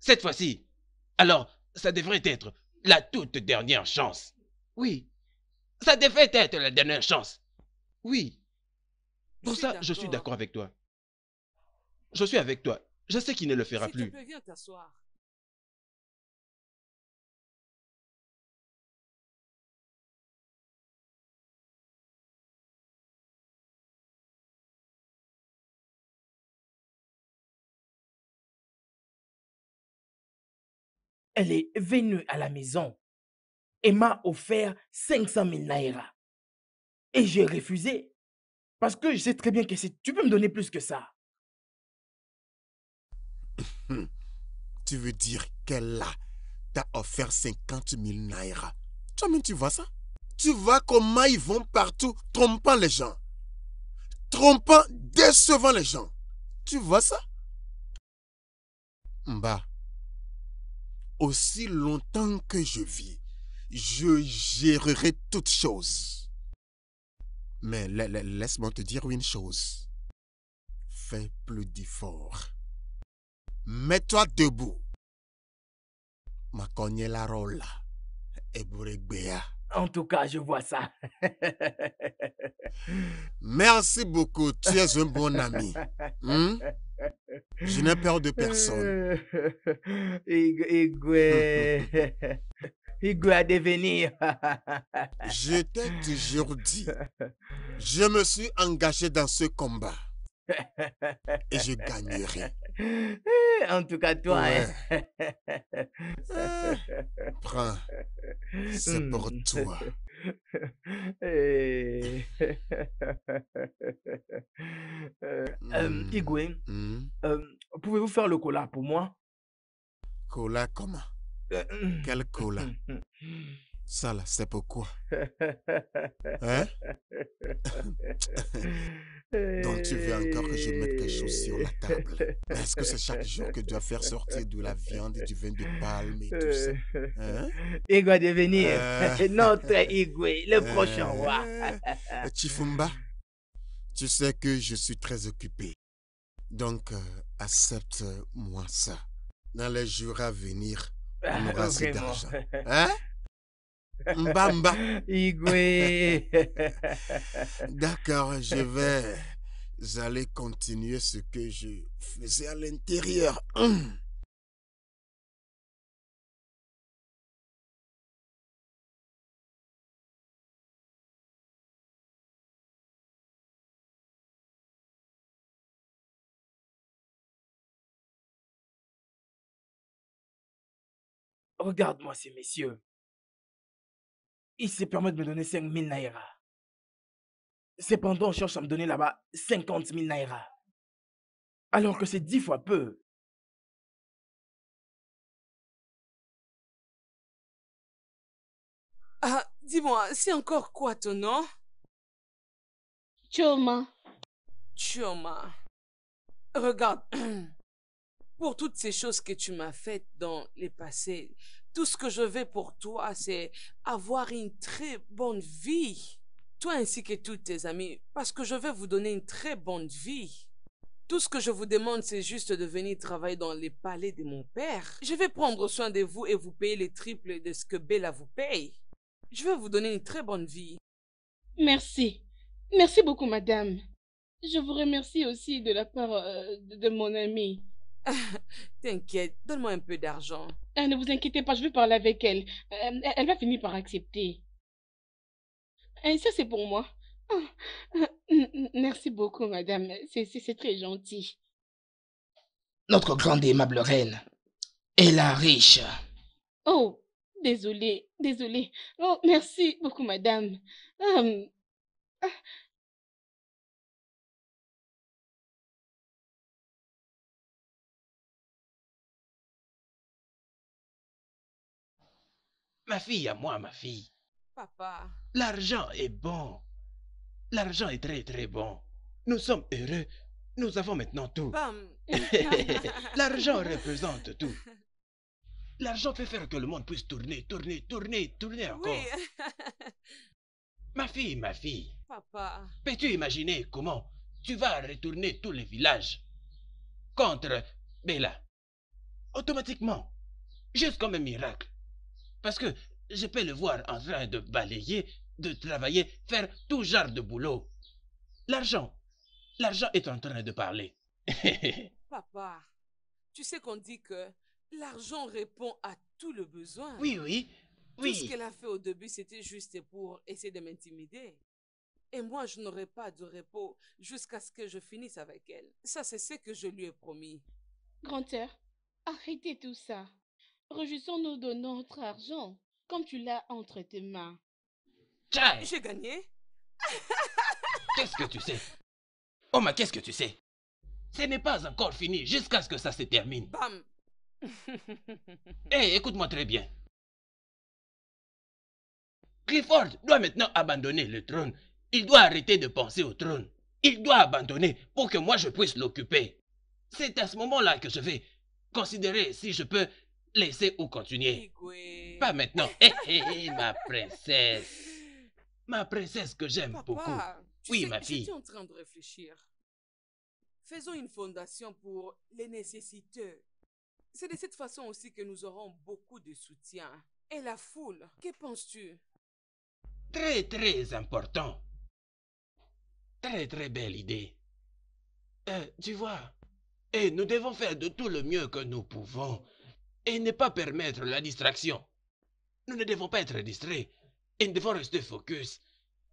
Cette fois-ci, alors, ça devrait être la toute dernière chance. Oui. Ça devrait être la dernière chance. Oui. Pour ça, je suis d'accord avec toi. Je suis avec toi. Je sais qu'il ne le fera plus. peux t'asseoir. elle est venue à la maison et m'a offert 500 000 naira. Et j'ai refusé parce que je sais très bien que tu peux me donner plus que ça. tu veux dire qu'elle t'a offert 50 000 naira. tu vois ça Tu vois comment ils vont partout, trompant les gens. Trompant, décevant les gens. Tu vois ça Mba. Aussi longtemps que je vis, je gérerai toutes choses. Mais laisse-moi te dire une chose. Fais plus d'efforts. Mets-toi debout. la rola. En tout cas, je vois ça. Merci beaucoup. Tu es un bon ami. Hmm? Je n'ai peur de personne. Igwe. Igwe eh. à devenir. Je t'ai toujours dit, je me suis engagé dans ce combat. Et je gagnerai. En tout cas, toi. Hein. Ah, prends. C'est pour hmm. toi. eh, euh, pouvez-vous faire le cola pour moi Cola comment euh, mmh. Quel cola ça, là, c'est pourquoi. Hein? Donc, tu veux encore que je mette quelque chose sur la table. Est-ce que c'est chaque jour que tu dois faire sortir de la viande et du vin de palme et tout ça? Hein? Igwe de venir. Notre Igwe, le euh. prochain roi. Euh, Chifumba, tu sais que je suis très occupé. Donc, euh, accepte-moi ça. Dans les jours à venir, on ah, aura assez d'argent. Hein? Mbamba. Igwe. D'accord, je vais aller continuer ce que je faisais à l'intérieur. Regarde-moi ces messieurs il s'est permet de me donner 000 naira. Cependant, on cherche à me donner là-bas 50 000 naira. Alors que c'est 10 fois peu. Ah, dis-moi, c'est encore quoi ton nom Choma. Choma. Regarde, pour toutes ces choses que tu m'as faites dans les passés, tout ce que je veux pour toi, c'est avoir une très bonne vie. Toi ainsi que tous tes amis, parce que je vais vous donner une très bonne vie. Tout ce que je vous demande, c'est juste de venir travailler dans les palais de mon père. Je vais prendre soin de vous et vous payer les triples de ce que Bella vous paye. Je veux vous donner une très bonne vie. Merci. Merci beaucoup, madame. Je vous remercie aussi de la part euh, de mon ami. T'inquiète, donne-moi un peu d'argent. Ah, ne vous inquiétez pas, je vais parler avec elle. Euh, elle va finir par accepter. Et ah, ça, c'est pour moi. Ah, merci beaucoup, madame. C'est très gentil. Notre grande et aimable reine est la riche. Oh, désolé, désolé. Oh, merci beaucoup, madame. Ma fille à moi, ma fille. Papa. L'argent est bon. L'argent est très très bon. Nous sommes heureux. Nous avons maintenant tout. L'argent représente tout. L'argent fait faire que le monde puisse tourner, tourner, tourner, tourner encore. ma fille, ma fille. Papa. Peux-tu imaginer comment tu vas retourner tous les villages contre Bella Automatiquement. Juste comme un miracle parce que je peux le voir en train de balayer, de travailler, faire tout genre de boulot. L'argent, l'argent est en train de parler. Papa, tu sais qu'on dit que l'argent répond à tout le besoin. Oui, oui, oui. Tout ce qu'elle a fait au début, c'était juste pour essayer de m'intimider. Et moi, je n'aurai pas de repos jusqu'à ce que je finisse avec elle. Ça, c'est ce que je lui ai promis. grand arrêtez tout ça. Réjouissons-nous de notre argent, comme tu l'as entre tes mains. J'ai gagné Qu'est-ce que tu sais Oh, ma, qu'est-ce que tu sais Ce n'est pas encore fini jusqu'à ce que ça se termine. Bam Hé, eh, écoute-moi très bien. Clifford doit maintenant abandonner le trône. Il doit arrêter de penser au trône. Il doit abandonner pour que moi je puisse l'occuper. C'est à ce moment-là que je vais considérer si je peux Laissez ou continuer. Pas maintenant. Hé ma princesse. Ma princesse que j'aime beaucoup. oui, ma fille. Je suis en train de réfléchir. Faisons une fondation pour les nécessiteux. C'est de cette façon aussi que nous aurons beaucoup de soutien. Et la foule, que penses-tu Très, très important. Très, très belle idée. Euh, tu vois, et eh, nous devons faire de tout le mieux que nous pouvons et ne pas permettre la distraction. Nous ne devons pas être distraits et nous devons rester focus.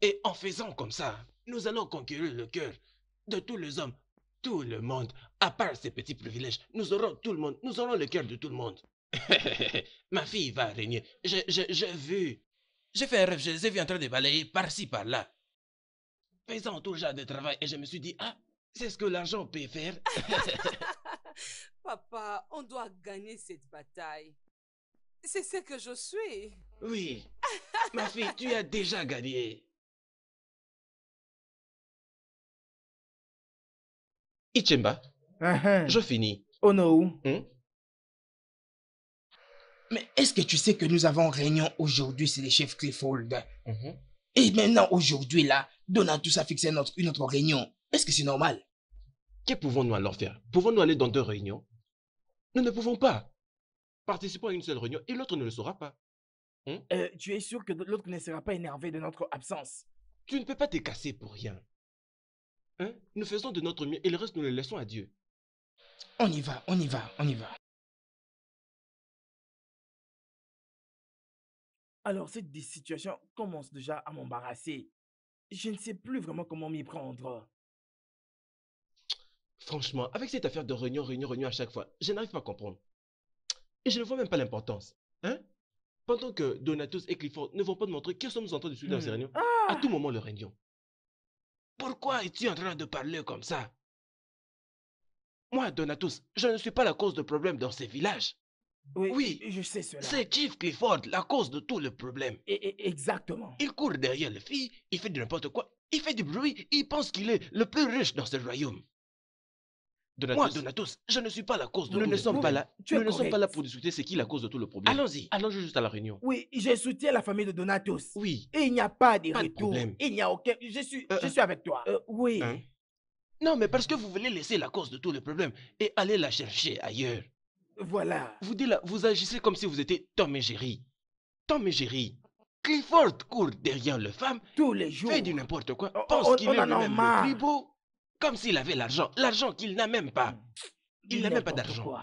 Et en faisant comme ça, nous allons conquérir le cœur de tous les hommes, tout le monde, à part ces petits privilèges. Nous aurons tout le monde, nous aurons le cœur de tout le monde. Ma fille va régner. J'ai vu. J'ai fait un rêve, je les ai vus en train de balayer par-ci, par-là. Faisant tout genre de travail, et je me suis dit, ah, c'est ce que l'argent peut faire. Papa, on doit gagner cette bataille. C'est ce que je suis. Oui. Ma fille, tu as déjà gagné. Ichemba, uh-huh. je finis. Oh non. Hmm? Mais est-ce que tu sais que nous avons réunion aujourd'hui, c'est les chefs Clifford uh-huh. Et maintenant, aujourd'hui, là, Donald tous a fixé notre, une autre réunion. Est-ce que c'est normal Que pouvons-nous alors faire Pouvons-nous aller dans deux réunions nous ne pouvons pas. participer à une seule réunion et l'autre ne le saura pas. Hein? Euh, tu es sûr que l'autre ne sera pas énervé de notre absence Tu ne peux pas te casser pour rien. Hein? Nous faisons de notre mieux et le reste nous le laissons à Dieu. On y va, on y va, on y va. Alors cette situation commence déjà à m'embarrasser. Je ne sais plus vraiment comment m'y prendre. Franchement, avec cette affaire de réunion, réunion, réunion à chaque fois, je n'arrive pas à comprendre. Et je ne vois même pas l'importance. Hein Pendant que Donatus et Clifford ne vont pas nous montrer que sommes en train de suivre dans hmm. ces réunions, ah! à tout moment le réunion. Pourquoi es-tu en train de parler comme ça Moi, Donatus, je ne suis pas la cause de problème dans ces villages. Oui, je sais cela. C'est Chief Clifford la cause de tout le problème. exactement. Il court derrière les filles, il fait de n'importe quoi, il fait du bruit, il pense qu'il est le plus riche dans ce royaume. Donatus. Moi, je ne suis pas la cause de Nous tout ne sommes pas là. Tu nous ne sommes pas là pour discuter c'est qui la cause de tout le problème. Allons-y. Allons juste à la réunion. Oui, je soutiens la famille de Donatos. Oui. Et il n'y a pas de pas retour. il n'y a aucun. Je suis, euh, je euh. suis avec toi. Euh, oui. Hein? Non, mais parce que vous voulez laisser la cause de tout le problème et aller la chercher ailleurs. Voilà. Vous dites vous agissez comme si vous étiez Tom et Jerry. Tom et Jerry. Clifford court derrière le femme. Tous les jours. Fait du n'importe quoi. Pense qu'il est le comme s'il avait l'argent, l'argent qu'il n'a même pas. Hmm. Il n'a même pas d'argent.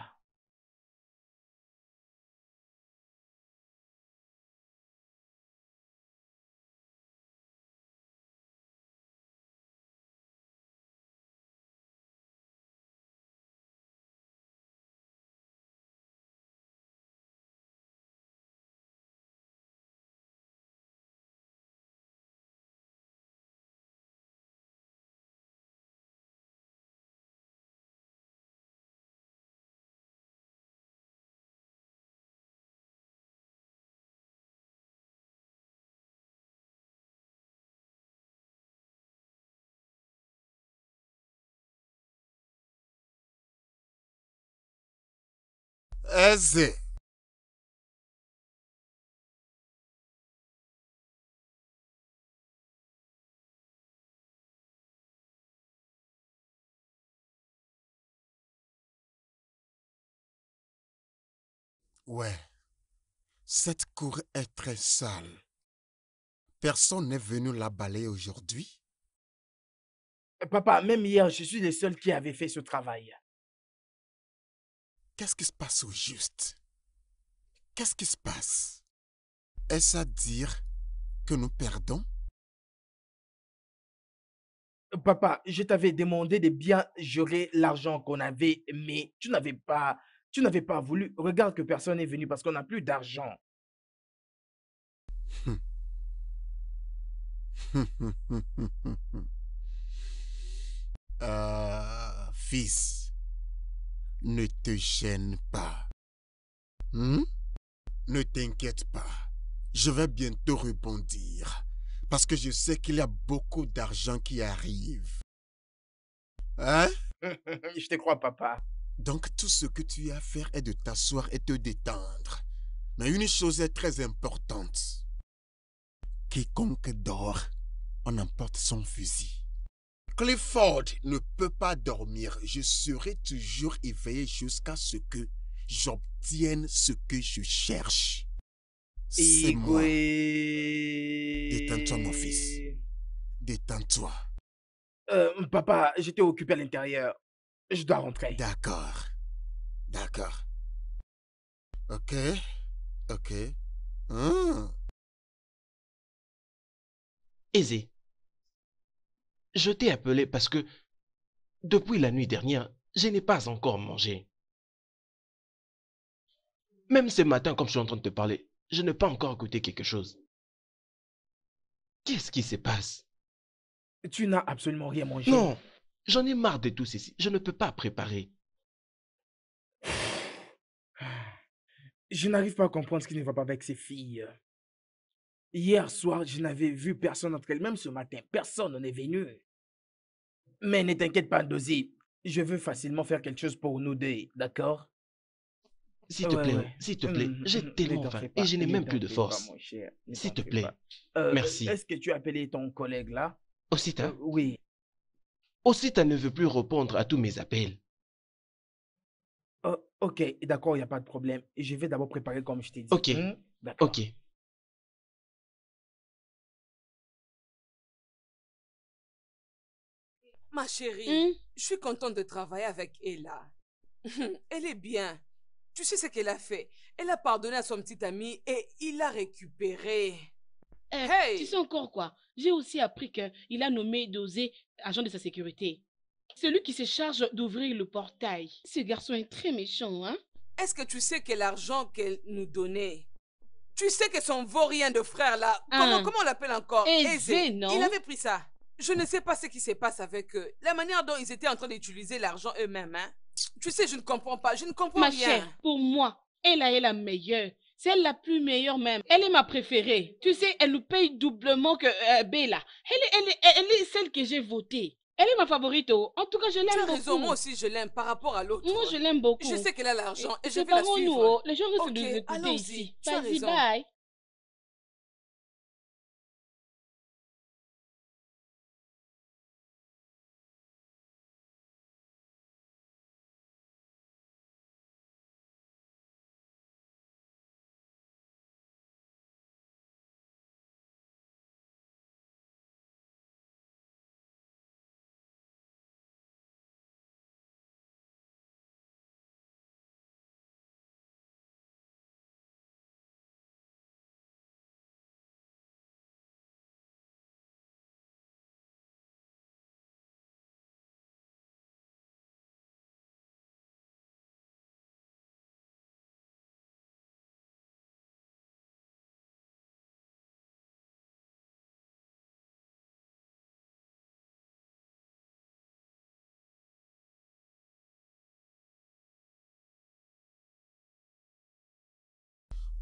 Ouais, cette cour est très sale. Personne n'est venu la balayer aujourd'hui. Papa, même hier, je suis le seul qui avait fait ce travail. Qu'est-ce qui se passe au juste Qu'est-ce qui se passe Est-ce à dire que nous perdons Papa, je t'avais demandé de bien gérer l'argent qu'on avait, mais tu n'avais pas, tu n'avais pas voulu. Regarde que personne n'est venu parce qu'on n'a plus d'argent. Euh, fils, ne te gêne pas. Hmm? Ne t'inquiète pas. Je vais bientôt rebondir. Parce que je sais qu'il y a beaucoup d'argent qui arrive. Hein? je te crois, papa. Donc tout ce que tu as à faire est de t'asseoir et te détendre. Mais une chose est très importante. Quiconque dort, on emporte son fusil. Clifford ne peut pas dormir. Je serai toujours éveillé jusqu'à ce que j'obtienne ce que je cherche. C'est moi. Détends-toi, mon fils. Détends-toi. Euh, papa, je j'étais occupé à l'intérieur. Je dois rentrer. D'accord. D'accord. Ok. Ok. Easy. Hum. Aisé je t'ai appelé parce que depuis la nuit dernière, je n'ai pas encore mangé. Même ce matin, comme je suis en train de te parler, je n'ai pas encore goûté quelque chose. Qu'est-ce qui se passe Tu n'as absolument rien mangé. Non, j'en ai marre de tout ceci. Je ne peux pas préparer. Je n'arrive pas à comprendre ce qui ne va pas avec ces filles. Hier soir, je n'avais vu personne entre elles, même ce matin, personne n'est venu. Mais ne t'inquiète pas, Dozy, je veux facilement faire quelque chose pour nous deux, d'accord S'il te plaît, s'il te plaît, mm, j'ai mm, tellement faim et je n'ai même plus de force. S'il te plaît, euh, merci. Est-ce que tu as appelé ton collègue là Osita euh, Oui. Osita ne veut plus répondre à tous mes appels. Oh, ok, d'accord, il n'y a pas de problème. Je vais d'abord préparer comme je t'ai dit. Ok, hmm, Ok. Ma chérie, hmm? je suis contente de travailler avec Ella. Elle est bien. Tu sais ce qu'elle a fait. Elle a pardonné à son petit ami et il l'a récupéré. Eh, hey, Tu sais encore quoi J'ai aussi appris qu'il a nommé Dosé agent de sa sécurité. Celui qui se charge d'ouvrir le portail. Ce garçon est très méchant, hein Est-ce que tu sais quel argent qu'elle nous donnait Tu sais que son vaurien de frère là, ah. comment, comment, on l'appelle encore eh, non Il avait pris ça. Je ne sais pas ce qui se passe avec eux. La manière dont ils étaient en train d'utiliser l'argent eux-mêmes. Hein? Tu sais, je ne comprends pas. Je ne comprends ma rien. Ma chère, pour moi, elle est la meilleure. C'est la plus meilleure même. Elle est ma préférée. Tu sais, elle nous paye doublement que euh, Bella. Elle, elle, est celle que j'ai votée. Elle est ma favorite. Oh. En tout cas, je l'aime beaucoup. raison, moi aussi, je l'aime par rapport à l'autre. Moi, je l'aime beaucoup. Je sais qu'elle a l'argent et, je vais la suivre. Nous, oh. les gens risquent okay, de nous ici. y bye.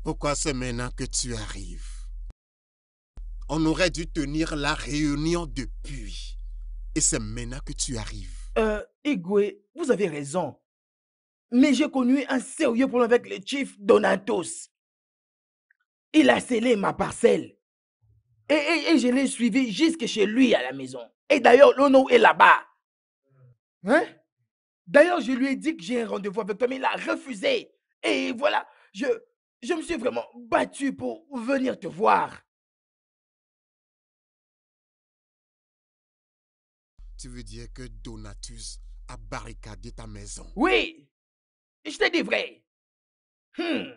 Pourquoi c'est maintenant que tu arrives On aurait dû tenir la réunion depuis. Et c'est maintenant que tu arrives. Euh, Igwe, vous avez raison. Mais j'ai connu un sérieux problème avec le chief Donatos. Il a scellé ma parcelle. Et, et, je l'ai suivi jusque chez lui à la maison. Et d'ailleurs, l'ONO est là-bas. Hein? D'ailleurs, je lui ai dit que j'ai un rendez-vous avec toi, mais il a refusé. Et voilà, je, je me suis vraiment battu pour venir te voir. Tu veux dire que Donatus a barricadé ta maison Oui, je te dis vrai. Hmm.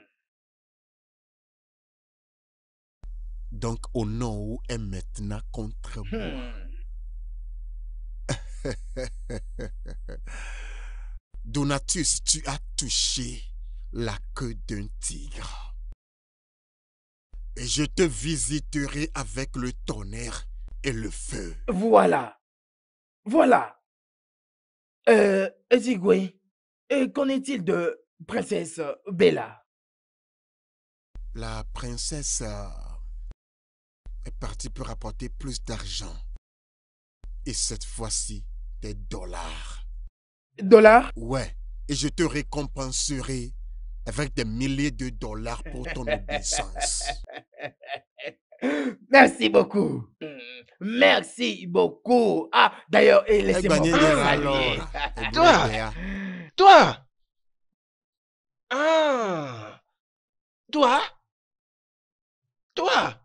Donc Ono est maintenant contre hmm. moi. Donatus, tu as touché la queue d'un tigre. Et je te visiterai avec le tonnerre et le feu. Voilà. Voilà. Euh, et qu'en est-il de princesse Bella La princesse euh, est partie pour apporter plus d'argent. Et cette fois-ci, des dollars. Dollars Ouais, et je te récompenserai avec des milliers de dollars pour ton obéissance. Merci beaucoup. Mm. Merci beaucoup. Ah, d'ailleurs, eh, laissez-moi. Eh ben, eh ben, toi, toi. Ah, toi, toi.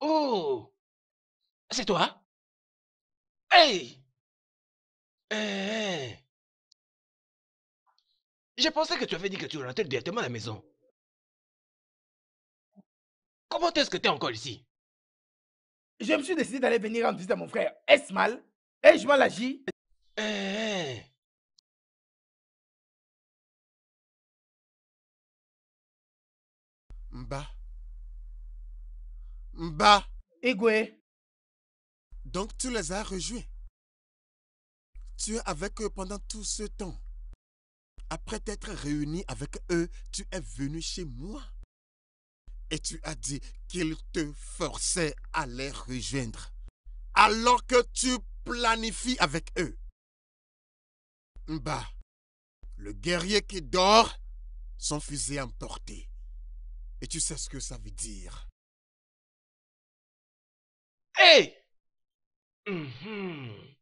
Oh, c'est toi. Hey. hey. Je pensais que tu avais dit que tu rentrais directement à la maison. Comment est-ce que tu es encore ici Je me suis décidé d'aller venir en visite à mon frère. Est-ce mal Ai-je mal agi euh... Eh. Mba. Mba. Igwe. Donc tu les as rejoués. Tu es avec eux pendant tout ce temps après t'être réuni avec eux, tu es venu chez moi. Et tu as dit qu'ils te forçaient à les rejoindre. Alors que tu planifies avec eux. Bah, le guerrier qui dort, son fusil emporté. Et tu sais ce que ça veut dire. Hé mm-hmm.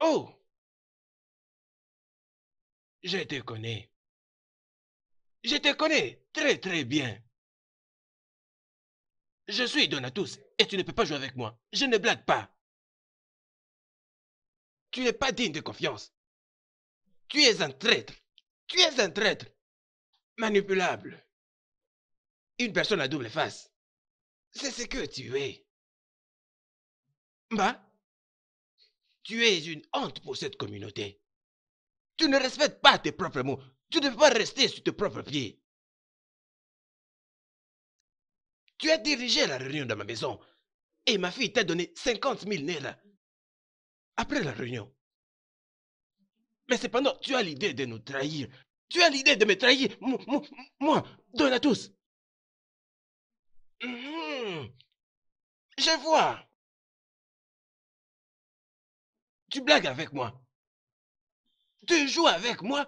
Oh je te connais. Je te connais très très bien. Je suis Donatus et tu ne peux pas jouer avec moi. Je ne blague pas. Tu n'es pas digne de confiance. Tu es un traître. Tu es un traître. Manipulable. Une personne à double face. C'est ce que tu es. Bah, tu es une honte pour cette communauté. Tu ne respectes pas tes propres mots. Tu ne peux pas rester sur tes propres pieds. Tu as dirigé la réunion dans ma maison et ma fille t'a donné 50 000 là. après la réunion. Mais cependant, tu as l'idée de nous trahir. Tu as l'idée de me trahir. Moi, donne à tous. Mhm. Je vois. Tu blagues avec moi. Tu joues avec moi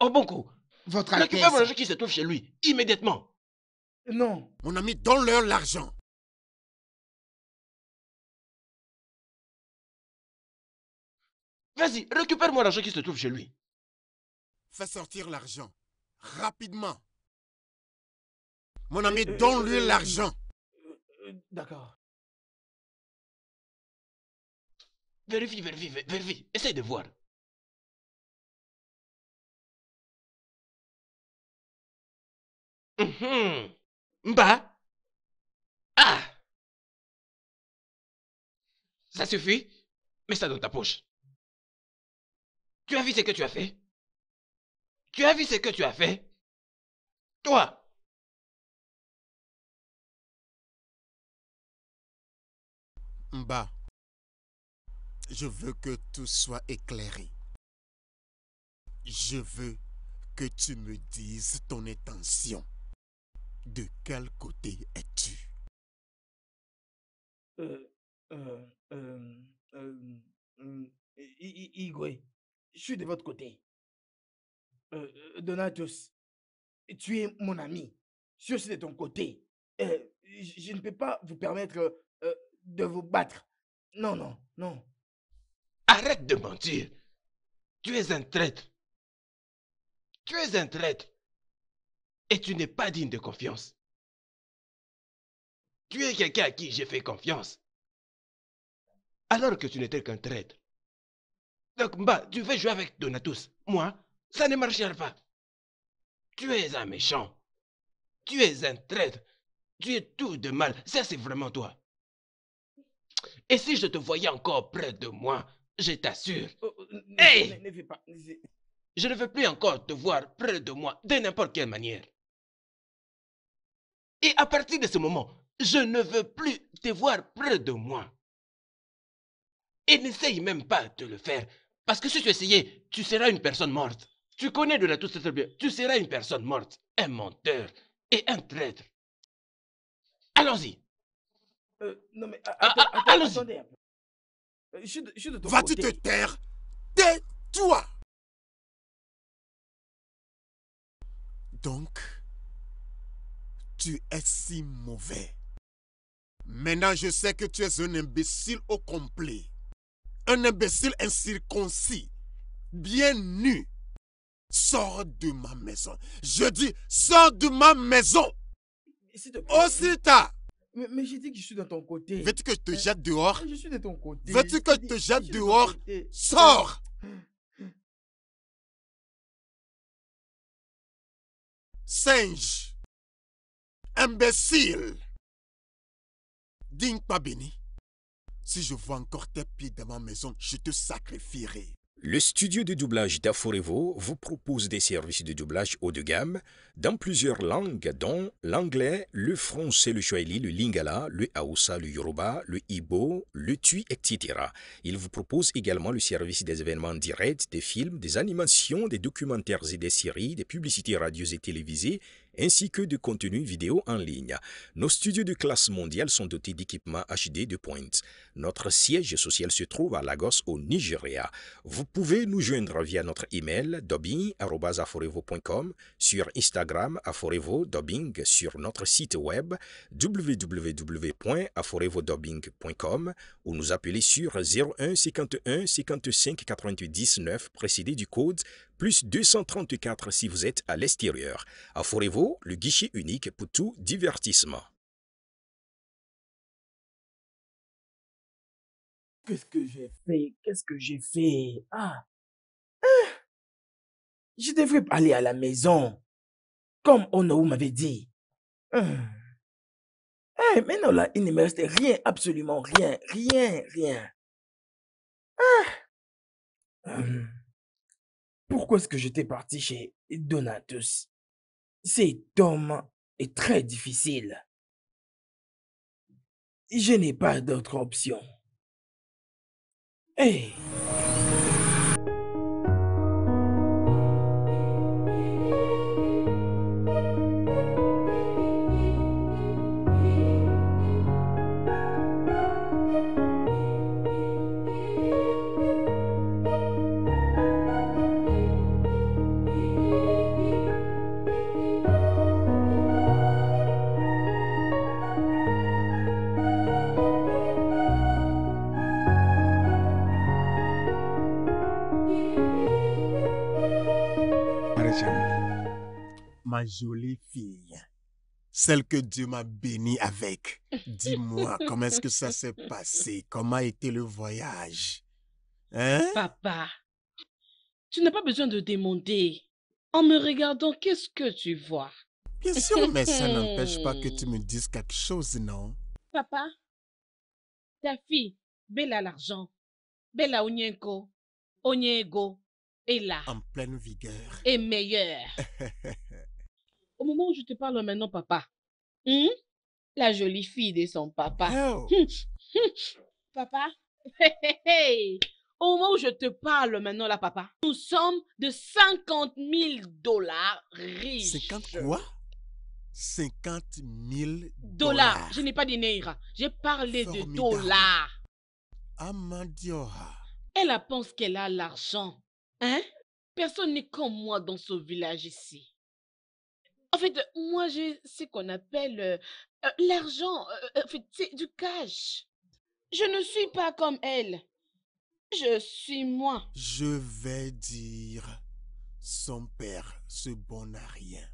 Au oh, bon coup. Votre Récupère mon argent qui se trouve chez lui, immédiatement. Non. Mon ami, donne-leur l'argent. Vas-y, récupère mon argent qui se trouve chez lui. Fais sortir l'argent. Rapidement. Mon ami, euh, donne-lui euh, l'argent. Euh, d'accord. Vérifie, vérifie, vérifie. Essaye de voir. Mhm. Bah. Ah. Ça suffit. Mets ça dans ta poche. Tu as vu ce que tu as fait Tu as vu ce que tu as fait Toi Mba, je veux que tout soit éclairé. Je veux que tu me dises ton intention de quel côté es-tu euh, euh, euh, euh hum, je suis de votre côté. Donatus, tu es mon ami. Je suis de ton côté. je ne peux pas vous permettre de vous battre. Non, non, non. Arrête de mentir. Tu es un traître. Tu es un traître et tu n'es pas digne de confiance. Tu es quelqu'un à qui j'ai fait confiance. Alors que tu n'étais qu'un traître. Donc, Mba, tu veux jouer avec Donatus. Moi, ça ne marchera pas. Tu es un méchant. Tu es un traître. Tu es tout de mal. Ça, c'est vraiment toi. Et si je te voyais encore près de moi, je t'assure. Oh, oh, hey! Ne, ne, pas. Je ne veux plus encore te voir près de moi de n'importe quelle manière. Et à partir de ce moment, je ne veux plus te voir près de moi. Et n'essaye même pas de le faire, parce que si tu essayais, tu seras une personne morte. Tu connais de la toute cette bien, tu seras une personne morte, un menteur et un traître. Allons-y. Euh, non mais ah, attends, ah, euh, Je, tu te taire Tais-toi euh, Donc, tu es si mauvais. Maintenant, je sais que tu es un imbécile au complet. Un imbécile incirconcis, bien nu. Sors de ma maison. Je dis, sors de ma maison. Aussi Mais, mais j'ai dit que je suis de ton côté. Veux-tu que je te euh, jette dehors Je suis de ton côté. Veux-tu que je te jette dehors Sors Singe Imbécile Digne pas Si je vois encore tes pieds dans ma maison, je te sacrifierai. Le studio de doublage d'Aforevo vous propose des services de doublage haut de gamme dans plusieurs langues dont l'anglais, le français, le swahili, le lingala, le haoussa, le yoruba, le ibo, le tui, etc. Il vous propose également le service des événements directs, des films, des animations, des documentaires et des séries, des publicités radio et télévisées ainsi que de contenu vidéo en ligne. Nos studios de classe mondiale sont dotés d'équipements HD de pointe. Notre siège social se trouve à Lagos, au Nigeria. Vous pouvez nous joindre via notre email dobbing.aforevo.com, sur Instagram aforevo.dobbing, sur notre site web www.aforevodobbing.com ou nous appeler sur 01 51 55 99 précédé du code plus 234 si vous êtes à l'extérieur. Afforez-vous le guichet unique pour tout divertissement. Qu'est-ce que j'ai fait Qu'est-ce que j'ai fait ah. ah Je devrais aller à la maison, comme Ono m'avait dit. Eh, mais maintenant là, il ne me reste rien, absolument rien, rien, rien. Ah pourquoi est-ce que j'étais parti chez Donatus Cet homme est très difficile. Je n'ai pas d'autre option. Hey jolie fille, celle que Dieu m'a bénie avec, dis-moi, comment est-ce que ça s'est passé? Comment a été le voyage? Hein? Papa, tu n'as pas besoin de demander. En me regardant, qu'est-ce que tu vois? Bien sûr, mais ça n'empêche pas que tu me dises quelque chose, non? Papa, ta fille, Bella l'argent, Bella Onyenko, Onyego, est là. En pleine vigueur. Et meilleure. Au moment où je te parle maintenant, papa, hum, la jolie fille de son papa. Hum, hum, papa? Au moment où je te parle maintenant, là, papa, nous sommes de 50 000 dollars riches. 50 quoi? 50 000 dollars. Je n'ai pas dit Neira. J'ai parlé de dollars. Elle pense qu'elle a l'argent. Hein? Personne n'est comme moi dans ce village ici. En fait, moi, j'ai ce qu'on appelle euh, euh, l'argent, euh, en fait, c'est du cash. Je ne suis pas comme elle. Je suis moi. Je vais dire, son père, ce bon à rien,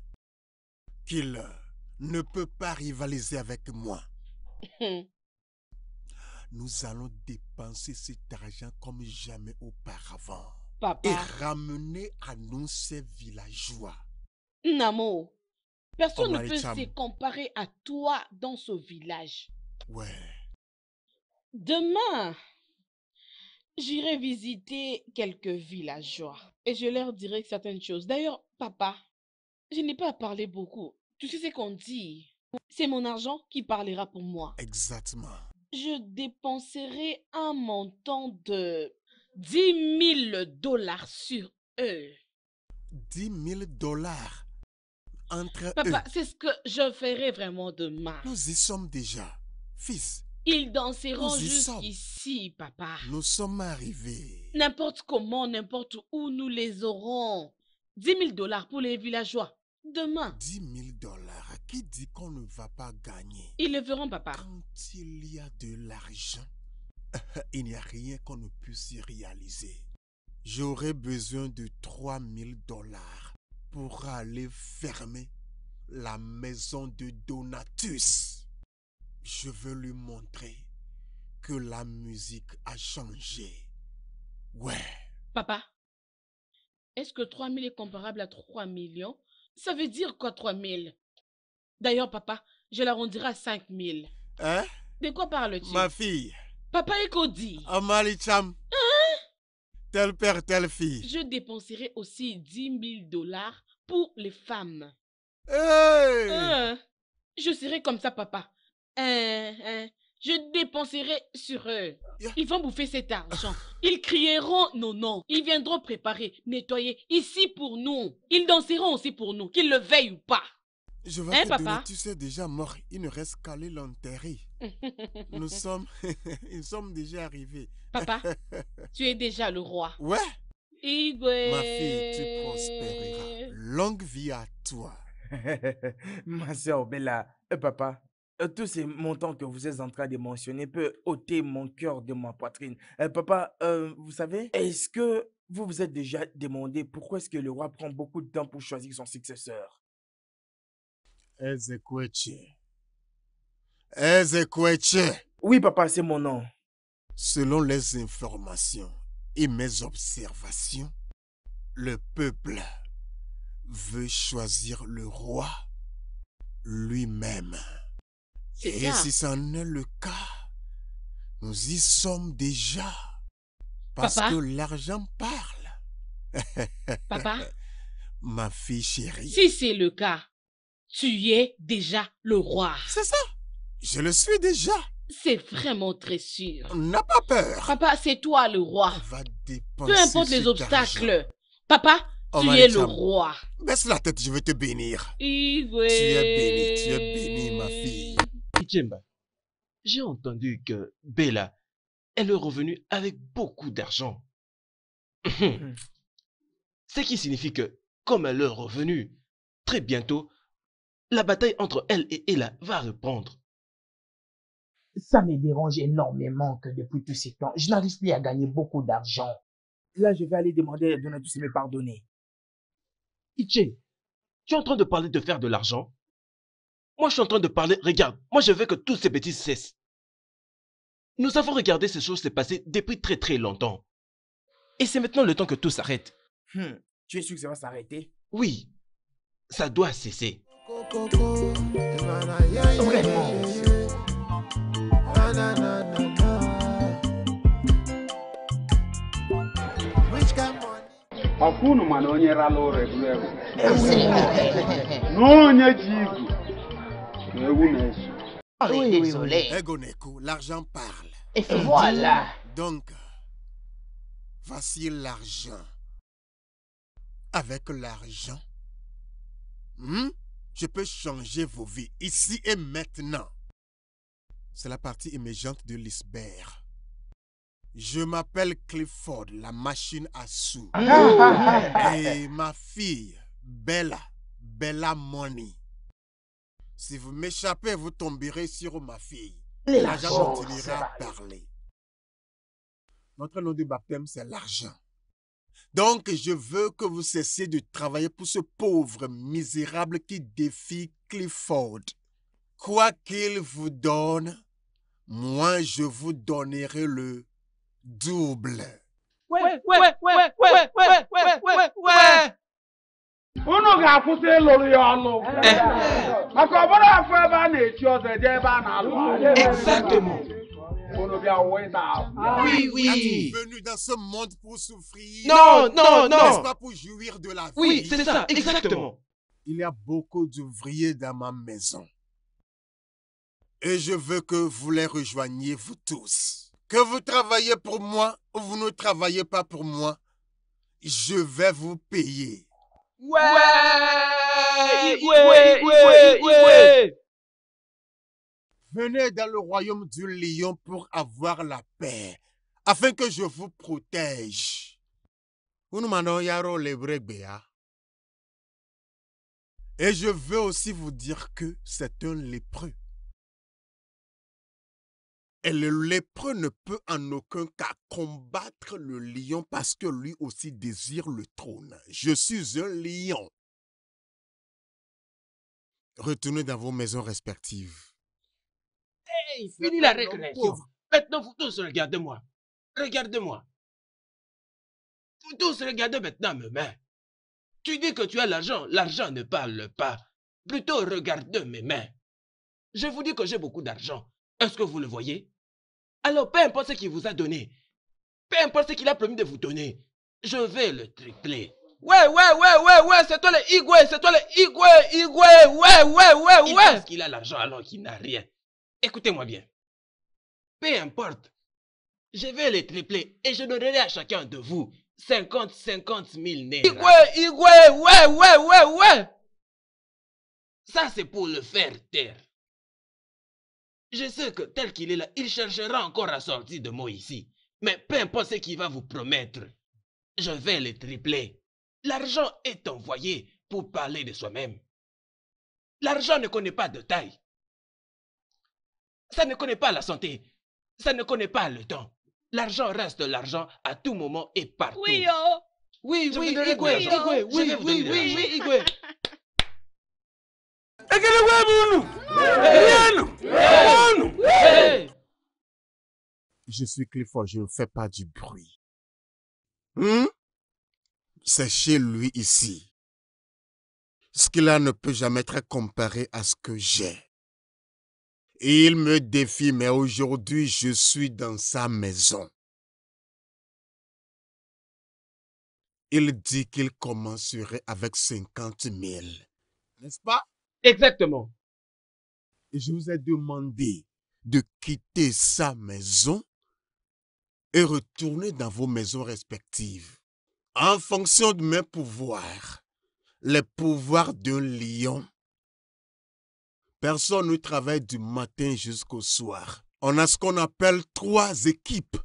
qu'il ne peut pas rivaliser avec moi. Nous allons dépenser cet argent comme jamais auparavant. Papa. Et ramener à nous ces villageois. Namo, Personne ne peut se comparer à toi dans ce village. Ouais. Demain, j'irai visiter quelques villageois et je leur dirai certaines choses. D'ailleurs, papa, je n'ai pas à parler beaucoup. Tu sais ce qu'on dit. C'est mon argent qui parlera pour moi. Exactement. Je dépenserai un montant de 10 000 dollars sur eux. 10 000 dollars Papa, c'est ce que je ferai vraiment demain. Nous y sommes déjà. Fils, ils danseront jusqu'ici, papa. Nous sommes arrivés. N'importe comment, n'importe où, nous les aurons. 10 000 dollars pour les villageois. Demain. 10 000 dollars. Qui dit qu'on ne va pas gagner Ils le verront, papa. Quand il y a de l'argent, il n'y a rien qu'on ne puisse y réaliser. J'aurai besoin de 3 000 dollars pour aller fermer la maison de Donatus. Je veux lui montrer que la musique a changé. Ouais. Papa, est-ce que 3 000 est comparable à 3 millions Ça veut dire quoi 3 000 D'ailleurs, papa, je l'arrondirai à 5 000. Hein De quoi parles-tu Ma fille. Papa Ekodi. Amalicham. Hein tel père, telle fille. Je dépenserai aussi 10 000 dollars pour les femmes. Hein? je serai comme ça, papa. Hein, hein? je dépenserai sur eux. Ils vont bouffer cet argent. Ils crieront nos noms. Ils viendront préparer, nettoyer ici pour nous. Ils danseront aussi pour nous, qu'ils le veillent ou pas. Je hein, papa? tu sais déjà mort. Il ne reste qu'à l'enterrer. Nous sommes, sommes déjà arrivés. Papa, tu es déjà le roi. Ouais. Ma fille, tu prospéreras. Longue vie à toi. Ma soeur Bella, euh, papa, euh, tous ces montants que vous êtes en train de mentionner peuvent ôter mon cœur de ma poitrine. Euh, papa, vous savez, est-ce que vous vous êtes déjà demandé pourquoi est-ce que le roi prend beaucoup de temps pour choisir son successeur oui, papa, c'est mon nom. Selon les informations et mes observations, le peuple veut choisir le roi lui-même. Et si c'en est le cas, nous y sommes déjà. Parce que l'argent parle. Papa Ma fille chérie. Si c'est le cas, tu es déjà le roi. C'est ça. Je le suis déjà. C'est vraiment très sûr. N'a pas peur. Papa, c'est toi le roi. va dépenser Peu importe les obstacles. Papa, tu es le roi. Baisse la tête, je veux te bénir. Tu es béni, tu es béni, ma fille. Ichemba, j'ai entendu que Bella, elle est revenue avec beaucoup d'argent. Hmm. Ce qui signifie que, comme elle est revenue, très bientôt, la bataille entre elle et Ella va reprendre. Ça me dérange énormément que depuis tout ce temps, je n'arrive plus à gagner beaucoup d'argent. Là, je vais aller demander à Donatus de me pardonner. Itché, tu es en train de parler de faire de l'argent Moi, je suis en train de parler, regarde, moi je veux que toutes ces bêtises cessent. Nous avons regardé ces choses se passer depuis très très longtemps. Et c'est maintenant le temps que tout s'arrête. Hmm, tu es sûr que ça va s'arrêter Oui, ça doit cesser. Vraiment. Oh, l'argent parle. Et voilà. Donc, voici l'argent. Avec l'argent, hmm, je peux changer vos vies ici et maintenant. C'est la partie émergente de l'iceberg. Je m'appelle Clifford, la machine à sous. Ah, ah, ah, Et ma fille, Bella, Bella Money. Si vous m'échappez, vous tomberez sur ma fille. L'argent continuera à parler. Notre nom de baptême, c'est l'argent. Donc, je veux que vous cessiez de travailler pour ce pauvre misérable qui défie Clifford. Quoi qu'il vous donne, moi je vous donnerai le double. Ouais, ouais, ouais, ouais, ouais, ouais, ouais, ouais, ouais. unu ga-akwụsị ịlụrụ ya ọlụ maka ọ bụrụ afọ ebe a na-echi ọzọ eje ebe Oui, oui. tu es venu dans ce monde pour souffrir. Non, non, non. N'est-ce pas pour jouir de la vie? Oui, c'est ça, exactement. Il y a beaucoup d'ouvriers dans ma maison. Et je veux que vous les rejoigniez, vous tous. Que vous travaillez pour moi ou vous ne travaillez pas pour moi, je vais vous payer. Ouais, ouais, ouais, Venez dans le royaume du lion pour avoir la paix, afin que je vous protège. Et je veux aussi vous dire que c'est un lépreux. Et le lépreux ne peut en aucun cas combattre le lion parce que lui aussi désire le trône. Je suis un lion. Retournez dans vos maisons respectives. fini la Maintenant, vous tous regardez-moi. Regardez-moi. Vous tous regardez maintenant mes mains. Tu dis que tu as l'argent. L'argent ne parle pas. Plutôt, regardez mes mains. Je vous dis que j'ai beaucoup d'argent. Est-ce que vous le voyez alors, peu importe ce qu'il vous a donné, peu importe ce qu'il a promis de vous donner, je vais le tripler. Ouais, ouais, ouais, ouais, ouais, c'est toi le Igwe, c'est toi le Igwe, Igwe, ouais, ouais, ouais, Il Pense qu'il a l'argent alors qu'il n'a rien. Écoutez-moi bien. Peu importe, je vais le tripler et je donnerai à chacun de vous 50, 50 000 nés. Igwe, Igwe, ouais, ouais, ouais, ouais. Ça, c'est pour le faire taire. Je sais que tel qu'il est là, il cherchera encore à sortir de moi ici. Mais peu importe ce qu'il va vous promettre, je vais le tripler. L'argent est envoyé pour parler de soi-même. L'argent ne connaît pas de taille. Ça ne connaît pas la santé. Ça ne connaît pas le temps. L'argent reste l'argent à tout moment et partout. Oui, oh. Oui, oui, oui, oui, oui, oui, oui, oui, je suis Clifford, je ne fais pas du bruit. Hmm? C'est chez lui ici. Ce qu'il a ne peut jamais être comparé à ce que j'ai. Il me défie, mais aujourd'hui je suis dans sa maison. Il dit qu'il commencerait avec 50 000. N'est-ce pas? Exactement. Je vous ai demandé de quitter sa maison et retourner dans vos maisons respectives. En fonction de mes pouvoirs, les pouvoirs d'un lion, personne ne travaille du matin jusqu'au soir. On a ce qu'on appelle trois équipes.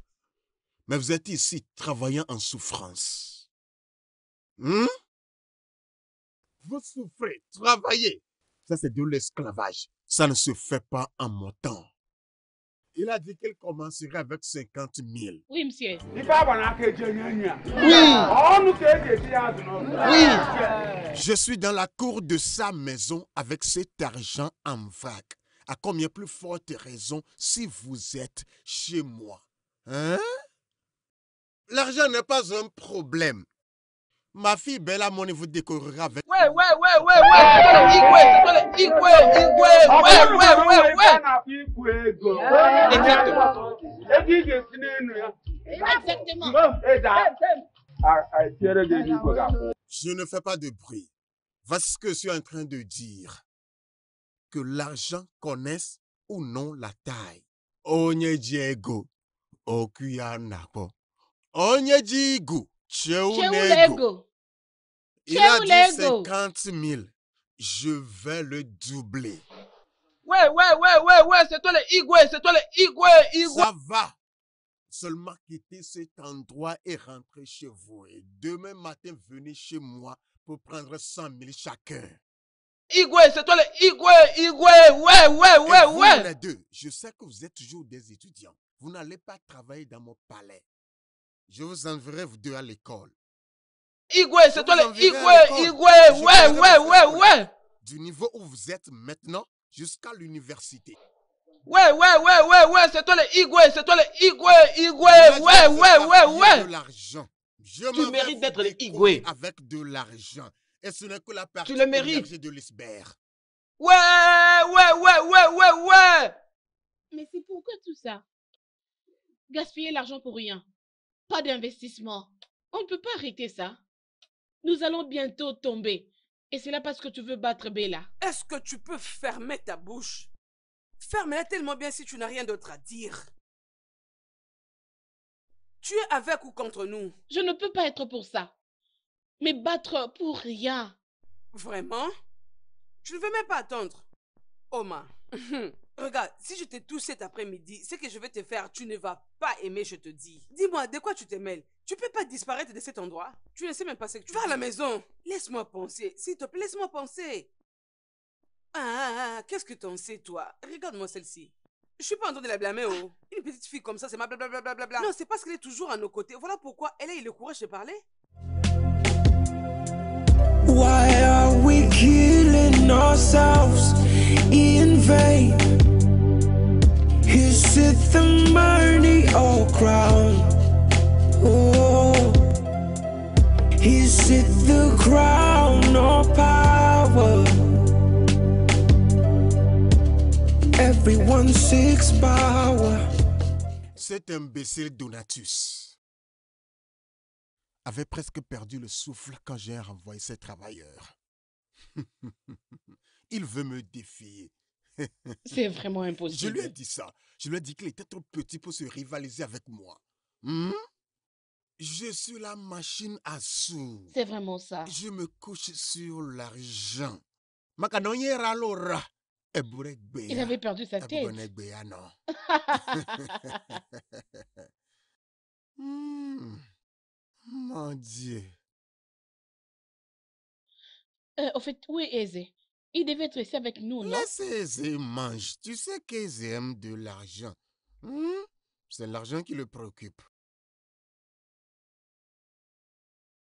Mais vous êtes ici travaillant en souffrance. Hmm? Vous souffrez, travaillez. Ça, c'est de l'esclavage. Ça ne se fait pas en montant. Il a dit qu'il commencerait avec 50 000. Oui, monsieur. Oh, oui. Oui. Je suis dans la cour de sa maison avec cet argent en vague. À combien plus forte raison si vous êtes chez moi. Hein? L'argent n'est pas un problème. Ma fille Bella Money vous décorera avec. Ouais, ouais, ouais, ouais, ouais. Exactement. Je ne fais pas de bruit. Voici ce que je suis en train de dire. Que l'argent connaisse ou non la taille. Onye Diego, Okuya il a dit 50 000. Je vais le doubler. Ouais, ouais, ouais, ouais, ouais, c'est toi le Igwe, c'est toi le Igwe, Igwe. Ça va. Seulement quitter cet endroit et rentrer chez vous. Et demain matin, venez chez moi pour prendre 100 000 chacun. Igwe, c'est toi le Igwe, Igwe, ouais, ouais, ouais, vous, ouais. Les deux, je sais que vous êtes toujours des étudiants. Vous n'allez pas travailler dans mon palais. Je vous enverrai vous deux à l'école. Igwe, c'est toi le Igwe, Igwe, ouais, ouais, ouais, ouais. Du niveau où vous êtes maintenant jusqu'à l'université. Ouais, ouais, ouais, ouais, ouais, c'est toi le Igwe, c'est toi le Igwe, Igwe, ouais, ouais, ouais, ouais. De l'argent. tu mérites d'être le Igwe. Avec de l'argent. Et ce n'est que la partie tu le mérites. de l'iceberg. Ouais, ouais, ouais, ouais, ouais, ouais. Mais c'est pourquoi tout ça Gaspiller l'argent pour rien. Pas d'investissement. On ne peut pas arrêter ça. Nous allons bientôt tomber. Et c'est là parce que tu veux battre Bella. Est-ce que tu peux fermer ta bouche Ferme-la tellement bien si tu n'as rien d'autre à dire. Tu es avec ou contre nous Je ne peux pas être pour ça. Mais battre pour rien. Vraiment Je ne veux même pas attendre. Oma, regarde, si je t'ai touche cet après-midi, ce que je vais te faire, tu ne vas pas aimer, je te dis. Dis-moi, de quoi tu te tu peux pas disparaître de cet endroit. Tu ne sais même pas ce que tu vas à la maison. Laisse-moi penser, s'il te plaît, laisse-moi penser. Ah, ah, ah, ah qu'est-ce que t'en sais, toi Regarde-moi celle-ci. Je suis pas en train de la blâmer, oh. Une petite fille comme ça, c'est ma blablabla. Non, c'est parce qu'elle est toujours à nos côtés. Voilà pourquoi elle a eu le courage de parler. Why are we killing ourselves in vain? the money crown. Is it the crown or power? Everyone seeks power. Cet imbécile Donatus avait presque perdu le souffle quand j'ai renvoyé ses travailleurs. Il veut me défier. C'est vraiment impossible. Je lui ai dit ça. Je lui ai dit qu'il était trop petit pour se rivaliser avec moi. Hmm? Je suis la machine à sous. C'est vraiment ça. Je me couche sur l'argent. Il avait perdu sa tête. non. Hmm. Mon Dieu. Euh, au fait, où est Il devait être ici avec nous, non Laisse Eze manger. Tu sais qu'il aime de l'argent. Hmm? C'est l'argent qui le préoccupe.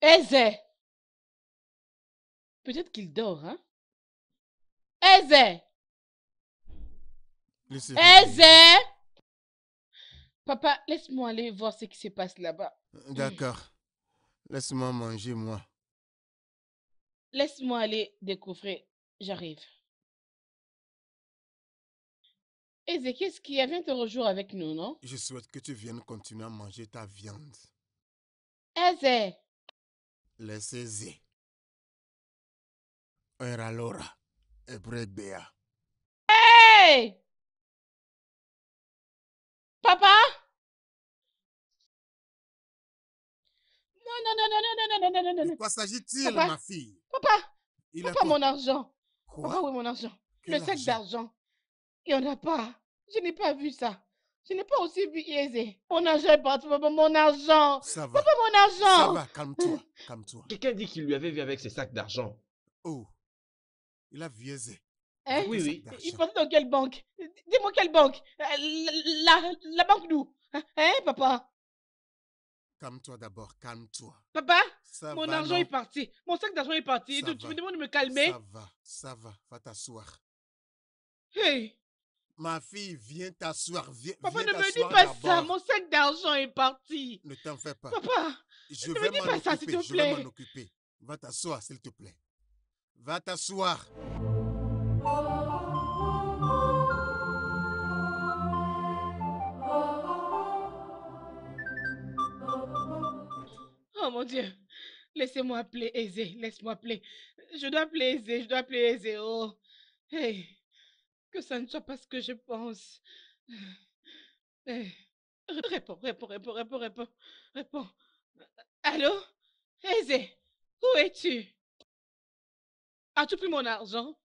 Eze! Peut-être qu'il dort, hein? Eze! Eze! Papa, laisse-moi aller voir ce qui se passe là-bas. Euh, d'accord. Laisse-moi manger, moi. Laisse-moi aller découvrir. J'arrive. qu'est-ce y qui viens te rejoindre avec nous, non? Je souhaite que tu viennes continuer à manger ta viande. Eze! alors saisir. de Béa. Hey! Papa? Non, non, non, non, non, non, non, non, non, non. non. quoi s'agit-il, ma fille? Papa! Il papa, mon argent. Quoi? est mon argent. Le sac d'argent. Il n'y en a pas. Je n'ai pas vu ça. Je n'ai pas aussi biaisé. Mon argent est parti, papa, mon argent. Ça va. Papa, mon argent. Ça va, calme-toi, hum. calme-toi. Quelqu'un dit qu'il lui avait vu avec ses sacs d'argent. Oh, il a biaisé. Hein? Oui, oui. Il pensait dans quelle banque Dis-moi quelle banque euh, la, banque d'où hein, hein, papa Calme-toi d'abord, calme-toi. Papa, mon argent est parti. Mon sac d'argent est parti. tu, me demandes me calmer Ça va, ça va, va t'asseoir. Hey Ma fille, viens t'asseoir. viens Papa, ne me dis pas ça. Mon sac d'argent est parti. Ne t'en fais pas. Papa, je ne me dis pas ça, s'il te plaît. Je vais m'en occuper. Va t'asseoir, s'il te plaît. Va t'asseoir. Oh mon Dieu. Laissez-moi appeler Aisé. Laisse-moi appeler. Je dois appeler Aisé. Je dois appeler Aisé. Oh. Hey que ça ne soit pas ce que je pense. Eh, réponds, réponds, réponds, réponds, réponds, réponds. Allô Eze, où es-tu As-tu pris mon argent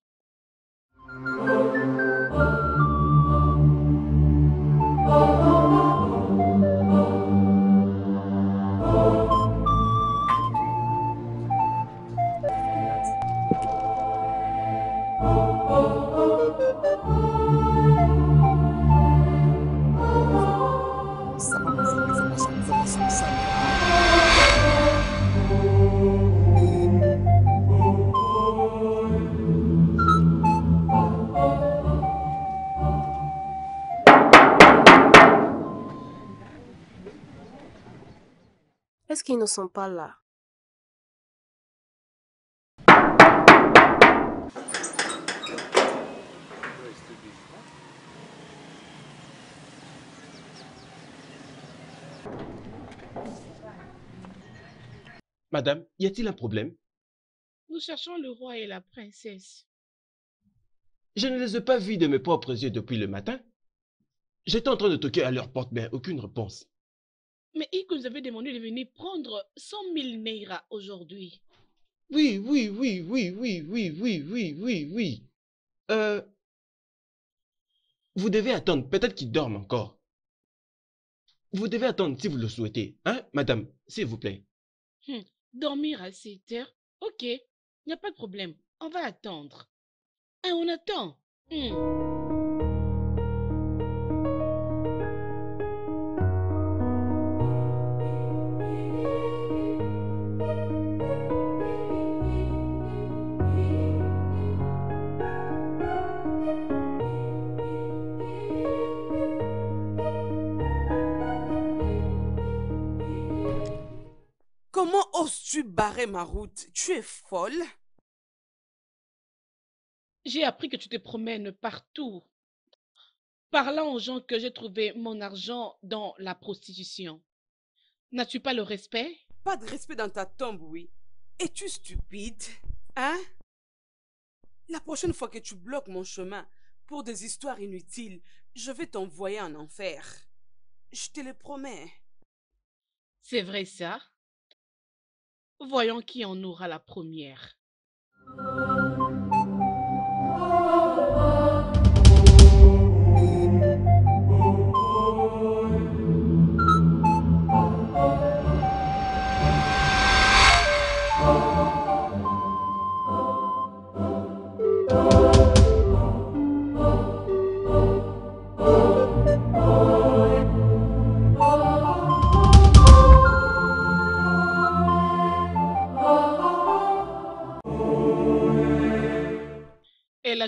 Est-ce qu'ils ne sont pas là Madame, y a-t-il un problème Nous cherchons le roi et la princesse. Je ne les ai pas vus de mes propres yeux depuis le matin. J'étais en train de toquer à leur porte, mais aucune réponse. Mais il nous avait demandé de venir prendre 100 000 Naira aujourd'hui. Oui, oui, oui, oui, oui, oui, oui, oui, oui, oui. Euh, vous devez attendre, peut-être qu'il dorme encore. Vous devez attendre si vous le souhaitez, hein, madame, s'il vous plaît. Hmm. dormir à 7 heures, ok, il n'y a pas de problème, on va attendre. Hein, on attend. Hmm. Comment oses-tu barrer ma route Tu es folle J'ai appris que tu te promènes partout, parlant aux gens que j'ai trouvé mon argent dans la prostitution. N'as-tu pas le respect Pas de respect dans ta tombe, oui. Es-tu stupide Hein La prochaine fois que tu bloques mon chemin pour des histoires inutiles, je vais t'envoyer en enfer. Je te le promets. C'est vrai ça Voyons qui en aura la première.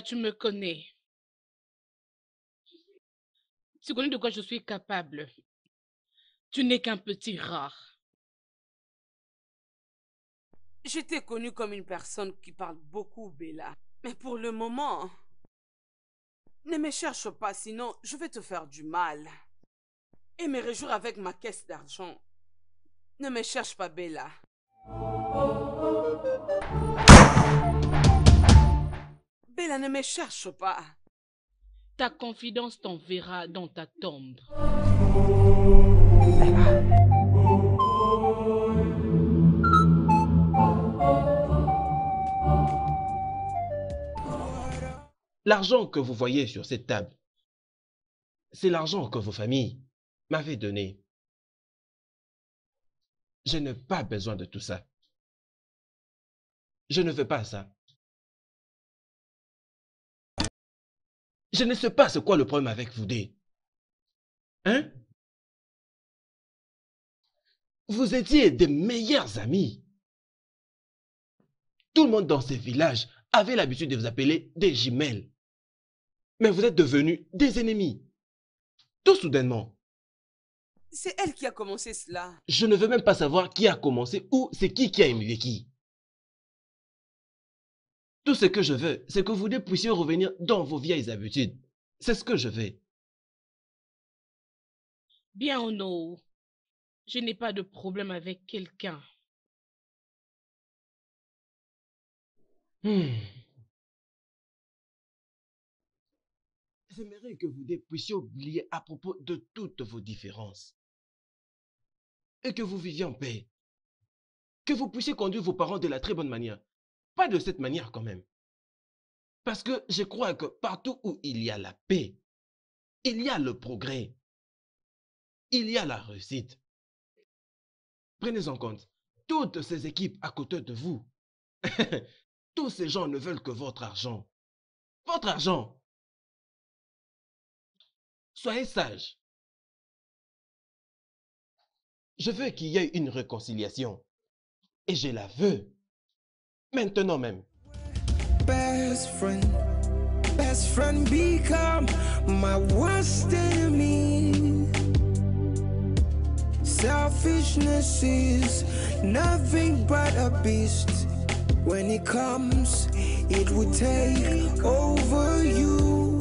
tu me connais. Tu connais de quoi je suis capable. Tu n'es qu'un petit rat. j'étais t'ai connue comme une personne qui parle beaucoup, Bella. Mais pour le moment, ne me cherche pas, sinon je vais te faire du mal. Et me réjouir avec ma caisse d'argent. Ne me cherche pas, Bella. Bella ne me cherche pas. Ta confidence t'enverra dans ta tombe. L'argent que vous voyez sur cette table, c'est l'argent que vos familles m'avaient donné. Je n'ai pas besoin de tout ça. Je ne veux pas ça. Je ne sais pas ce quoi le problème avec vous deux. Hein? Vous étiez des meilleurs amis. Tout le monde dans ce village avait l'habitude de vous appeler des jumelles. Mais vous êtes devenus des ennemis. Tout soudainement. C'est elle qui a commencé cela. Je ne veux même pas savoir qui a commencé ou c'est qui qui a humilié qui. Tout ce que je veux, c'est que vous deux puissiez revenir dans vos vieilles habitudes. C'est ce que je veux. Bien, ou non, je n'ai pas de problème avec quelqu'un. Hmm. J'aimerais que vous deux puissiez oublier à propos de toutes vos différences. Et que vous viviez en paix. Que vous puissiez conduire vos parents de la très bonne manière pas de cette manière quand même. Parce que je crois que partout où il y a la paix, il y a le progrès, il y a la réussite. Prenez en compte, toutes ces équipes à côté de vous, tous ces gens ne veulent que votre argent. Votre argent. Soyez sages. Je veux qu'il y ait une réconciliation. Et je la veux. maintenant même. Best friend, best friend become my worst enemy. Selfishness is nothing but a beast. When it comes, it will take over you.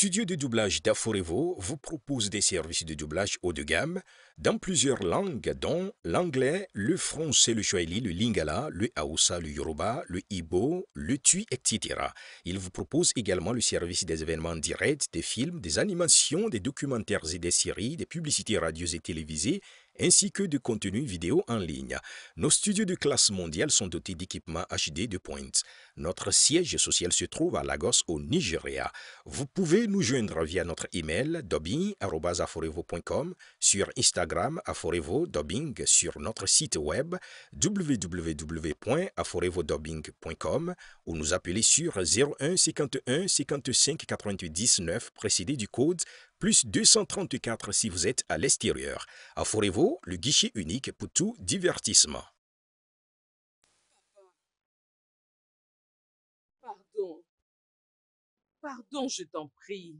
studio de doublage d'Aforevo vous propose des services de doublage haut de gamme dans plusieurs langues, dont l'anglais, le français, le swahili, le lingala, le haoussa, le yoruba, le ibo, le tui, etc. Il vous propose également le service des événements directs, des films, des animations, des documentaires et des séries, des publicités radios et télévisées, ainsi que de contenus vidéo en ligne. Nos studios de classe mondiale sont dotés d'équipements HD de pointe. Notre siège social se trouve à Lagos, au Nigeria. Vous pouvez nous joindre via notre email dobbing.aforevo.com, sur Instagram Aforevo Dobbing, sur notre site web www.aforevodobbing.com ou nous appeler sur 01 51 55 19 précédé du code plus 234 si vous êtes à l'extérieur. Aforevo, le guichet unique pour tout divertissement. Pardon, je t'en prie.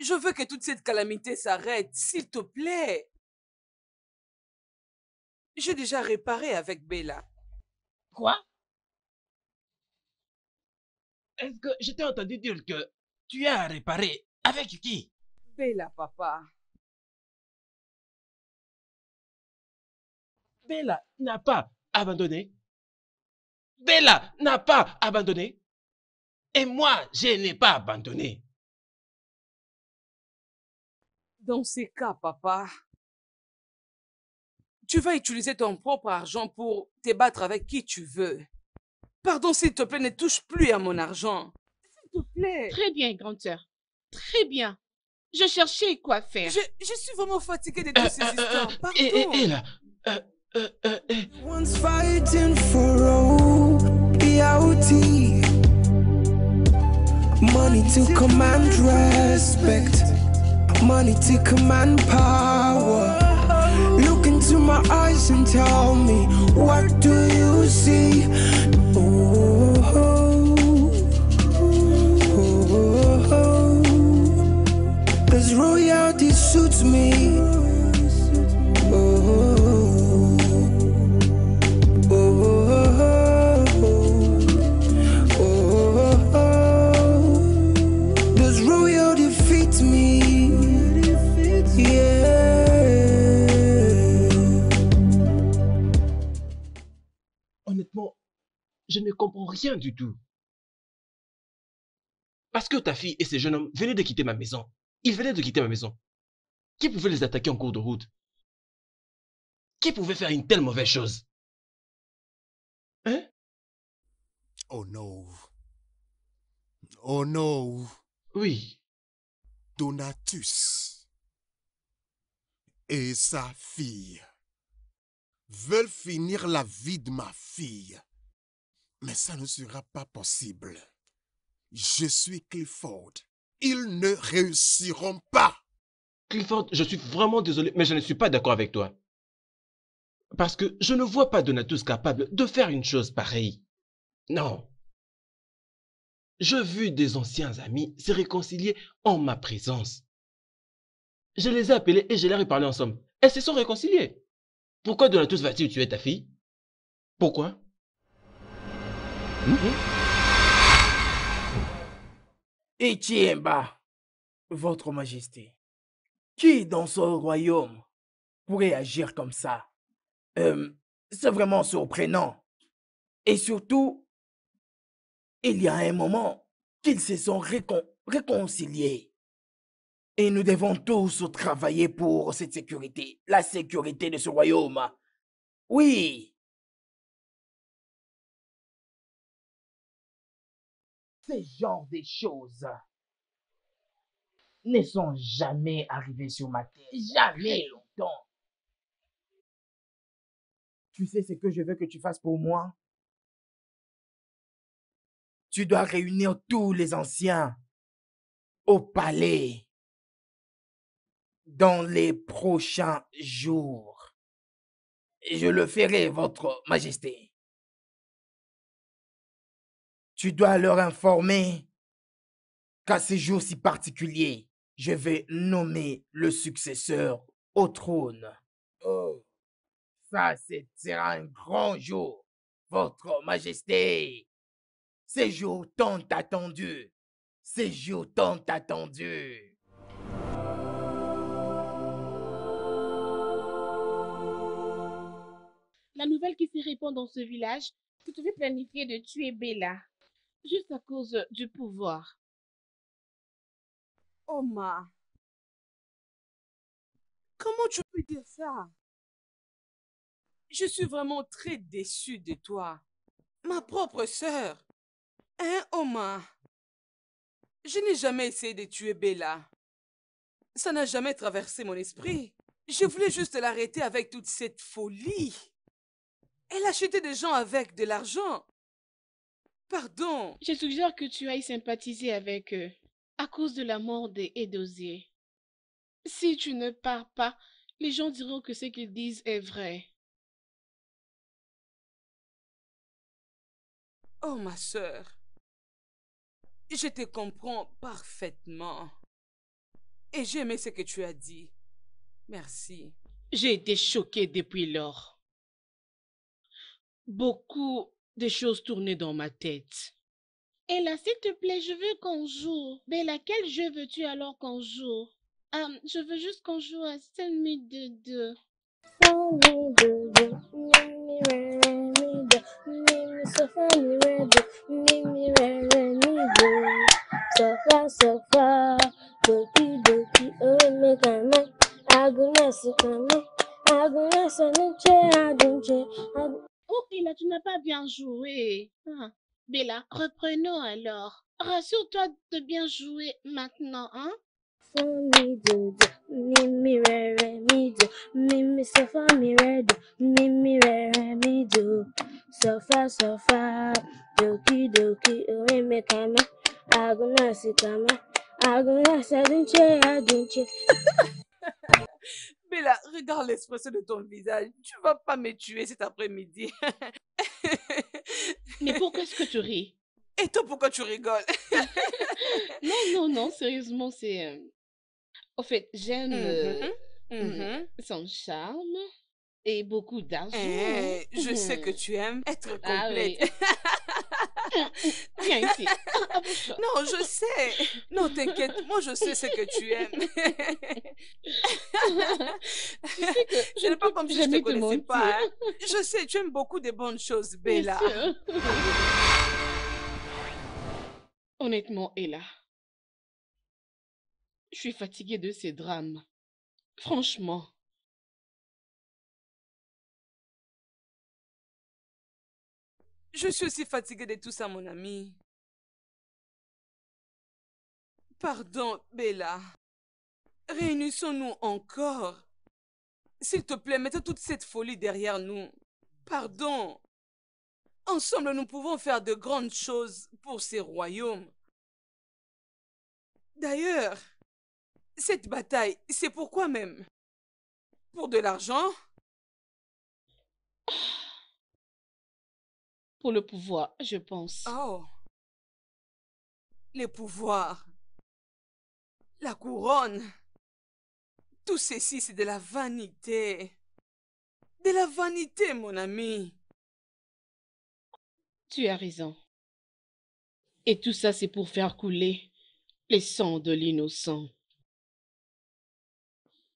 Je veux que toute cette calamité s'arrête, s'il te plaît. J'ai déjà réparé avec Bella. Quoi Est-ce que je t'ai entendu dire que tu as réparé avec qui Bella, papa. Bella n'a pas abandonné. Bella n'a pas abandonné. Et moi, je n'ai pas abandonné. Dans ce cas, papa, tu vas utiliser ton propre argent pour te battre avec qui tu veux. Pardon, s'il te plaît, ne touche plus à mon argent. S'il te plaît. Très bien, grande sœur. Très bien. Je cherchais quoi faire. Je, suis vraiment fatiguée de euh, toutes ces euh, euh, histoires. Et, là. Money to command respect, money to command power. Look into my eyes and tell me, what do you see? du tout. Parce que ta fille et ces jeunes hommes venaient de quitter ma maison. Ils venaient de quitter ma maison. Qui pouvait les attaquer en cours de route Qui pouvait faire une telle mauvaise chose Hein Oh non. Oh non. Oui. Donatus et sa fille veulent finir la vie de ma fille. Mais ça ne sera pas possible. Je suis Clifford. Ils ne réussiront pas. Clifford, je suis vraiment désolé, mais je ne suis pas d'accord avec toi. Parce que je ne vois pas Donatus capable de faire une chose pareille. Non. J'ai vu des anciens amis se réconcilier en ma présence. Je les ai appelés et je leur ai parlé ensemble. Elles se sont réconciliées. Pourquoi Donatus va-t-il tuer ta fille Pourquoi et tiens-bas, votre majesté, qui dans ce royaume pourrait agir comme ça euh, C'est vraiment surprenant. Et surtout, il y a un moment qu'ils se sont réconciliés. Et nous devons tous travailler pour cette sécurité, la sécurité de ce royaume. Oui, ce genre de choses ne sont jamais arrivées sur ma tête. Jamais longtemps. Tu sais ce que je veux que tu fasses pour moi Tu dois réunir tous les anciens au palais dans les prochains jours. Je le ferai, Votre Majesté. Tu dois leur informer qu'à ces jours si particuliers, je vais nommer le successeur au trône. Oh, ça, sera un grand jour, Votre Majesté. Ces jours tant attendus, ces jours tant attendu. » La nouvelle qui se répand dans ce village, tu devais planifier de tuer Bella juste à cause du pouvoir. Oma, comment tu peux dire ça Je suis vraiment très déçue de toi. Ma propre sœur. Hein, Oma Je n'ai jamais essayé de tuer Bella. Ça n'a jamais traversé mon esprit. Je voulais juste l'arrêter avec toute cette folie. Elle achetait des gens avec de l'argent. Pardon Je suggère que tu ailles sympathiser avec eux à cause de la mort des Edosier. Si tu ne pars pas, les gens diront que ce qu'ils disent est vrai. Oh ma sœur, je te comprends parfaitement. Et j'aimais ce que tu as dit. Merci. J'ai été choquée depuis lors. Beaucoup des choses tournaient dans ma tête. Et là, s'il te plaît, je veux qu'on joue. Bella, laquelle jeu veux-tu alors qu'on joue Je veux juste qu'on joue à 5 minutes de 2. Oh, Ella, tu n'as pas bien joué. Ah. Bella, reprenons alors. Rassure-toi de bien jouer maintenant, hein? mi do do mi mi re re mi do mi mi so fa mi re do mi mi re re mi do so fa so fa doki doki ore me kama aguna si kama aguna sa dunche regarde l'expression de ton visage. Tu vas pas me tuer cet après-midi. Mais pourquoi est-ce que tu ris Et toi, pourquoi tu rigoles Non, non, non, sérieusement, c'est... En euh, fait, j'aime mmh euh, mmh mmh, son charme et beaucoup d'argent. Eh, je sais que tu aimes être ah complète. Viens ici. non, je sais. Non, t'inquiète, moi je sais ce que tu aimes. ne sais pas comme si je ne te connaissais pas. Hein. Je sais, tu aimes beaucoup de bonnes choses, Bella. Honnêtement, Ella, je suis fatiguée de ces drames. Franchement, Je suis aussi fatiguée de tout ça, mon ami. Pardon, Bella. Réunissons-nous encore. S'il te plaît, mettez toute cette folie derrière nous. Pardon. Ensemble, nous pouvons faire de grandes choses pour ces royaumes. D'ailleurs, cette bataille, c'est pour quoi même Pour de l'argent pour le pouvoir, je pense. Oh. Le pouvoir. La couronne. Tout ceci, c'est de la vanité. De la vanité, mon ami. Tu as raison. Et tout ça, c'est pour faire couler les sangs de l'innocent.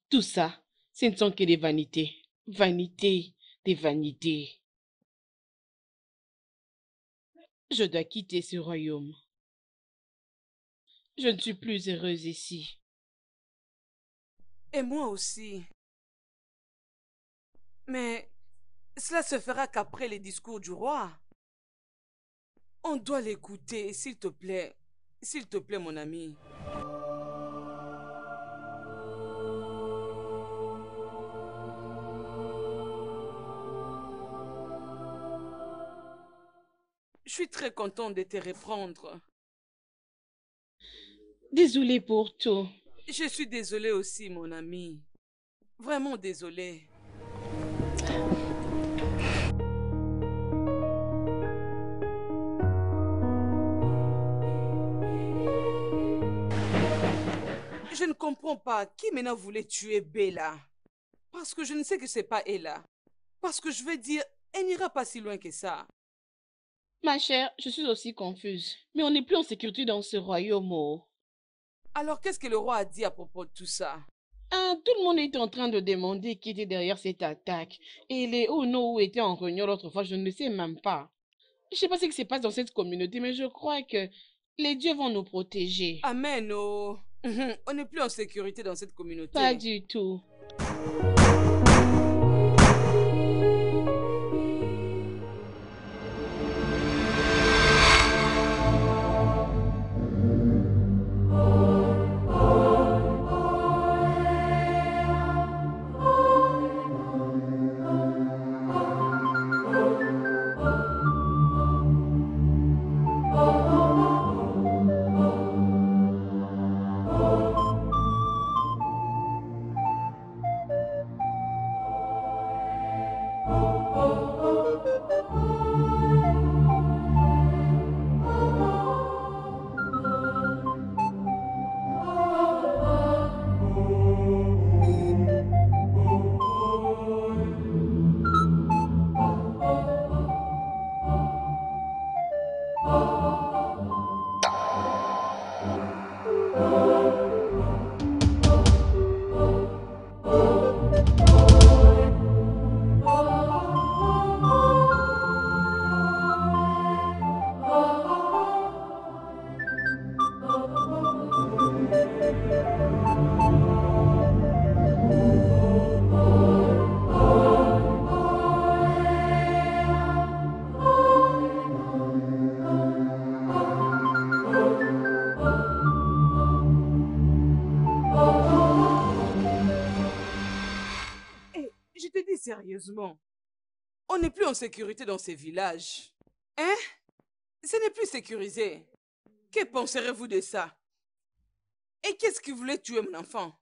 Tout ça, ce ne sont que des vanités. vanité des vanités je dois quitter ce royaume. Je ne suis plus heureuse ici. Et moi aussi. Mais cela se fera qu'après les discours du roi. On doit l'écouter, s'il te plaît. S'il te plaît, mon ami. Je suis très contente de te reprendre. Désolée pour tout. Je suis désolée aussi, mon ami. Vraiment désolée. Je ne comprends pas qui maintenant voulait tuer Bella. Parce que je ne sais que c'est pas Ella. Parce que je veux dire, elle n'ira pas si loin que ça. Ma chère, je suis aussi confuse. Mais on n'est plus en sécurité dans ce royaume. Oh. Alors qu'est-ce que le roi a dit à propos de tout ça ah, Tout le monde est en train de demander qui était derrière cette attaque. Et les Ono étaient en réunion l'autre fois, je ne sais même pas. Je ne sais pas ce qui se passe dans cette communauté, mais je crois que les dieux vont nous protéger. Amen. Oh. Mhm. on n'est plus en sécurité dans cette communauté. Pas du tout. on n'est plus en sécurité dans ces villages. Hein Ce n'est plus sécurisé. Que penserez-vous de ça Et qu'est-ce qui voulait tuer mon enfant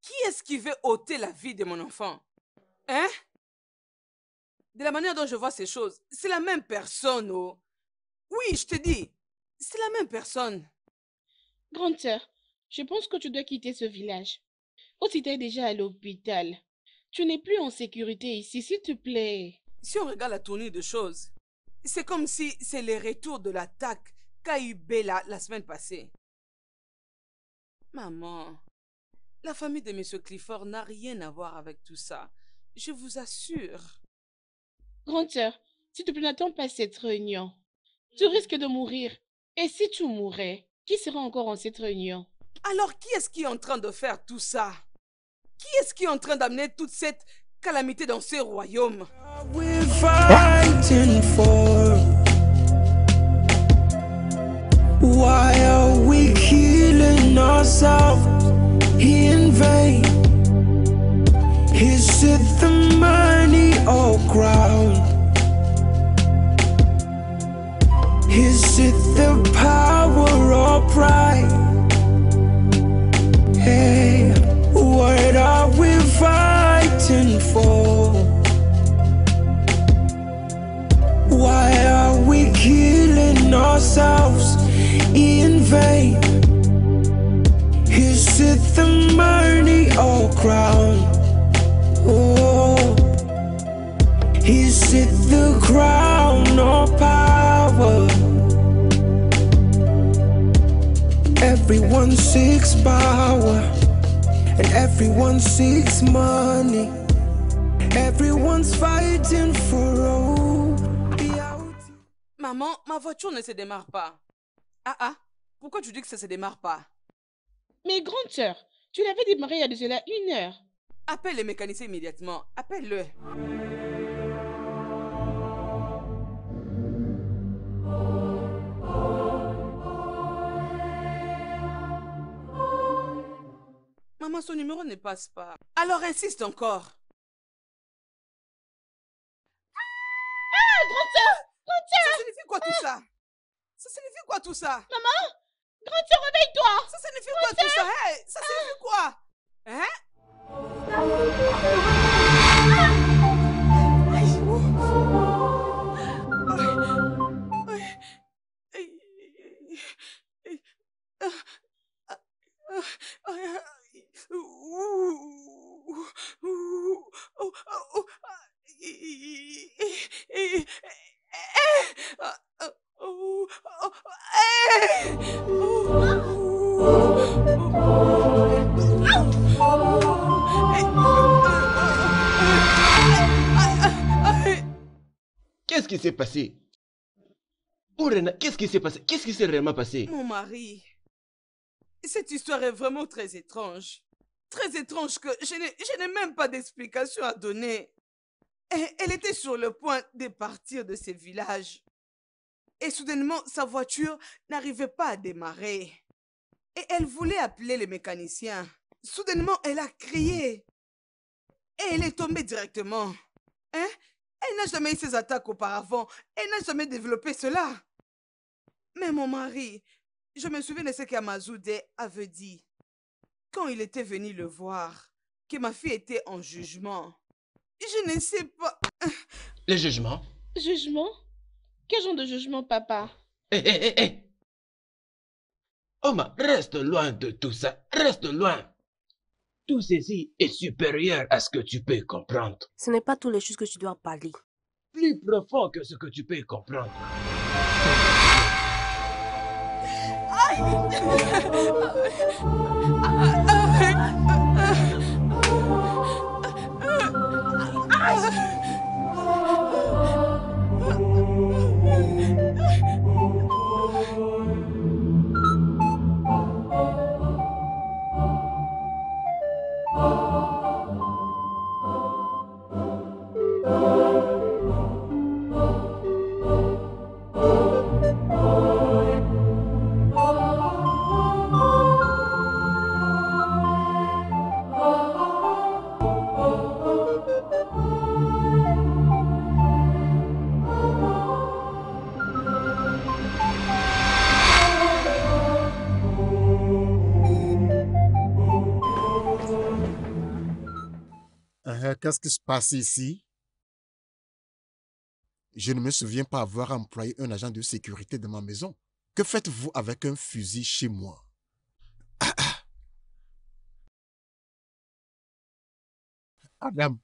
Qui est-ce qui veut ôter la vie de mon enfant Hein De la manière dont je vois ces choses, c'est la même personne, oh. Oui, je te dis, c'est la même personne. Grande sœur, je pense que tu dois quitter ce village. Ou tu déjà à l'hôpital, tu n'es plus en sécurité ici, s'il te plaît. Si on regarde la tournée de choses, c'est comme si c'est le retour de l'attaque qu'a eu Bella la semaine passée. Maman, la famille de M. Clifford n'a rien à voir avec tout ça. Je vous assure. Grande sœur, s'il te plaît, n'attends pas cette réunion. Tu mm. risques de mourir. Et si tu mourais, qui sera encore en cette réunion? Alors qui est-ce qui est en train de faire tout ça? Qui est-ce qui est en train d'amener toute cette calamité dans ce royaume Why are we killing ourselves in vain? Is it the money or crown? Is it the power or pride? fighting for? Why are we killing ourselves in vain? Is it the money or crown? Oh, is it the crown or power? Everyone seeks power. everyone money. Everyone's fighting for Maman, ma voiture ne se démarre pas. Ah ah, pourquoi tu dis que ça se démarre pas Mais grande sœur, tu l'avais démarré il y a déjà une heure. Appelle le mécanicien immédiatement. Appelle-le. Maman, son numéro ne passe pas. Alors insiste encore. Ah, grand sœur, Grand Ça signifie quoi tout ça Ça signifie quoi tout ça Maman, grand réveille-toi. Ça signifie quoi tout ça Ça signifie quoi Hein Qu'est-ce qui s'est passé Ourena, qu'est-ce qui s'est passé Qu'est-ce qui s'est réellement passé Mon mari. Cette histoire est vraiment très étrange. Très étrange que je n'ai même pas d'explication à donner. elle était sur le point de partir de ce village. Et soudainement, sa voiture n'arrivait pas à démarrer. Et elle voulait appeler les mécaniciens. Soudainement, elle a crié. Et elle est tombée directement. Hein? Elle n'a jamais eu ces attaques auparavant. Elle n'a jamais développé cela. Mais mon mari, je me souviens de ce qu'Amazoude avait dit il était venu le voir, que ma fille était en jugement. Je ne sais pas. Le jugement Jugement Quel genre de jugement, papa Hé, hé, hé, Oma, reste loin de tout ça. Reste loin. Tout ceci est supérieur à ce que tu peux comprendre. Ce n'est pas tous les choses que tu dois parler. Plus profond que ce que tu peux comprendre. Ai! Ai! Ai! qu'est-ce qui se passe ici Je ne me souviens pas avoir employé un agent de sécurité dans ma maison. Que faites-vous avec un fusil chez moi ah, Adam,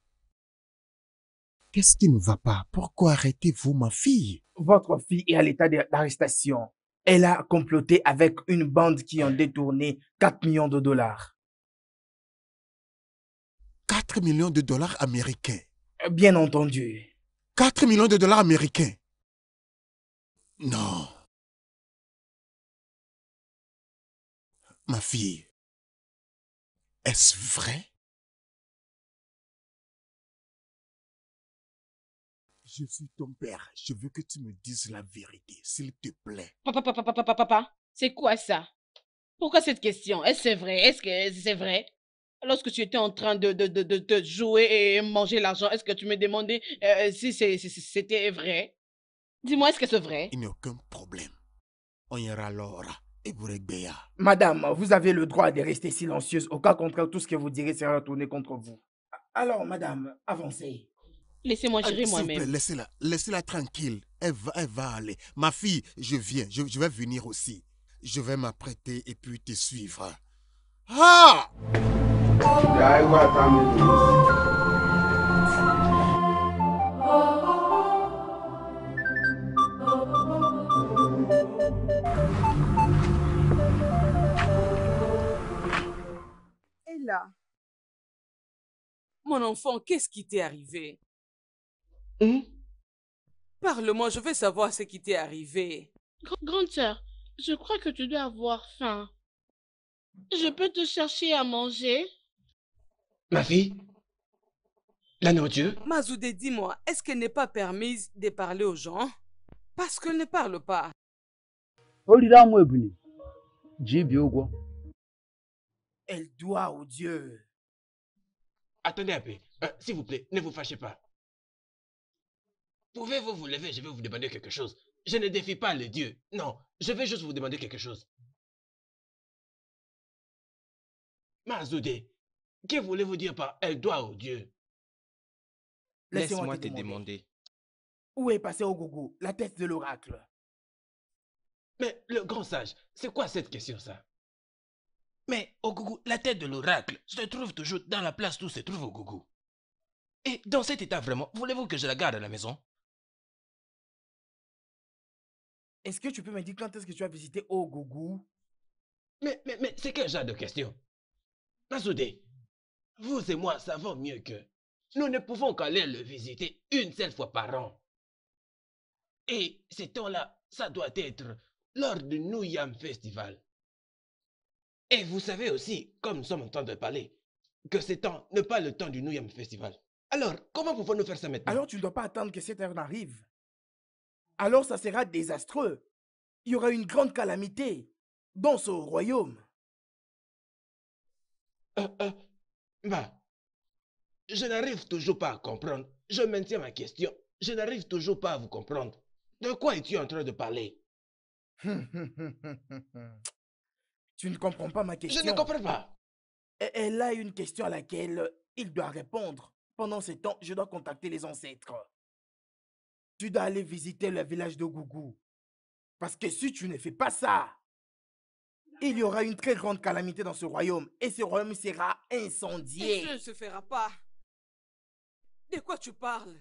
qu'est-ce qui ne va pas Pourquoi arrêtez-vous ma fille Votre fille est à l'état d'arrestation. Elle a comploté avec une bande qui en détourné 4 millions de dollars millions de dollars américains. Euh, bien entendu. 4 millions de dollars américains. Non. Ma fille, est-ce vrai Je suis ton père. Je veux que tu me dises la vérité, s'il te plaît. Papa, papa, papa, papa, c'est quoi ça Pourquoi cette question Est-ce vrai Est-ce que c'est vrai lorsque tu étais en train de, de, de, de jouer et manger l'argent, est-ce que tu me demandais euh, euh, si c'était vrai Dis-moi, est-ce que c'est vrai Il n'y a aucun problème. On ira alors. Madame, vous avez le droit de rester silencieuse. Au cas contraire, tout ce que vous direz sera retourné contre vous. Alors, madame, avancez. Laissez-moi gérer moi-même. Laissez-la laissez tranquille. Elle va, elle va aller. Ma fille, je viens. je vais venir aussi. Je vais m'apprêter et puis te suivre. Ah! Et là, mon enfant, qu'est-ce qui t'est arrivé? Hein? Parle-moi, je veux savoir ce qui t'est arrivé. Grande sœur, je crois que tu dois avoir faim. Je peux te chercher à manger? Ma fille la Dieu Mazoude, dis-moi, est-ce qu'elle n'est pas permise de parler aux gens Parce qu'elle ne parle pas. Elle doit au Dieu. Attendez un peu. Euh, s'il vous plaît, ne vous fâchez pas. Pouvez-vous vous lever Je vais vous demander quelque chose. Je ne défie pas le Dieu. Non, je vais juste vous demander quelque chose. Mazoudé, que voulez-vous dire par elle doit au Dieu Laisse-moi te, demander. Où est passé Ogogo, la tête de l'oracle Mais le grand sage, c'est quoi cette question ça Mais Ogogo, la tête de l'oracle se trouve toujours dans la place où se trouve Ogogo. Et dans cet état vraiment, voulez-vous que je la garde à la maison Est-ce que tu peux me dire quand est-ce que tu as visité Ogogo mais, mais, mais c'est quel genre de question Masoudé, vous et moi savons mieux que nous ne pouvons qu'aller le visiter une seule fois par an. Et ce temps-là, ça doit être lors du New Festival. Et vous savez aussi, comme nous sommes en train de parler, que ce temps n'est pas le temps du New Festival. Alors, comment pouvons-nous faire ça maintenant Alors, tu ne dois pas attendre que cette heure n'arrive. Alors, ça sera désastreux. Il y aura une grande calamité dans ce royaume. Euh, euh, bah, je n'arrive toujours pas à comprendre. Je maintiens ma question. Je n'arrive toujours pas à vous comprendre. De quoi es-tu en train de parler Tu ne comprends pas ma question. Je ne comprends pas. Elle a une question à laquelle il doit répondre. Pendant ce temps, je dois contacter les ancêtres. Tu dois aller visiter le village de Gougou. Parce que si tu ne fais pas ça, il y aura une très grande calamité dans ce royaume et ce royaume sera incendié. Et ce ne se fera pas. De quoi tu parles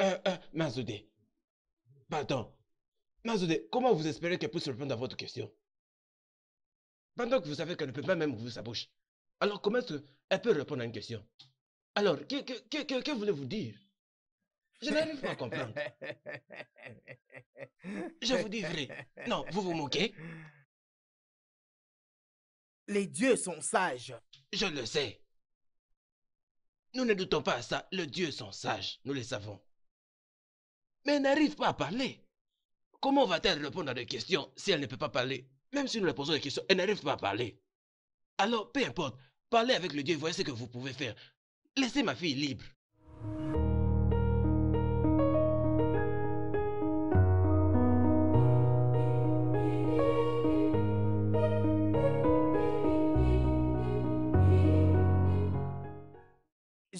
euh, euh, Mazoudé. Pardon. Mazoudé, comment vous espérez qu'elle puisse répondre à votre question Pendant que vous savez qu'elle ne peut pas même ouvrir sa bouche. Alors comment est-ce qu'elle peut répondre à une question Alors, que, que, que, que voulez-vous dire je n'arrive pas à comprendre. Je vous dis vrai. Non, vous vous moquez les dieux sont sages. Je le sais. Nous ne doutons pas à ça. Les dieux sont sages, nous le savons. Mais elle n'arrive pas à parler. Comment va-t-elle répondre à des questions si elle ne peut pas parler Même si nous lui posons des questions, elle n'arrive pas à parler. Alors, peu importe, parlez avec le Dieu, voyez ce que vous pouvez faire. Laissez ma fille libre.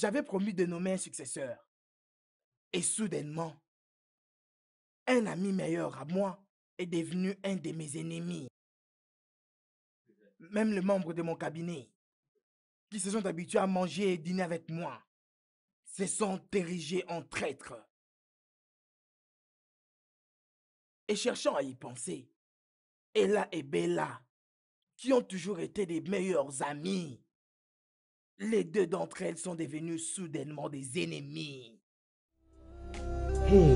j'avais promis de nommer un successeur. Et soudainement, un ami meilleur à moi est devenu un de mes ennemis. Même les membres de mon cabinet, qui se sont habitués à manger et dîner avec moi, se sont érigés en traîtres. Et cherchant à y penser, Ella et Bella, qui ont toujours été des meilleurs amis, les deux d'entre elles sont devenues soudainement des ennemies. Hey.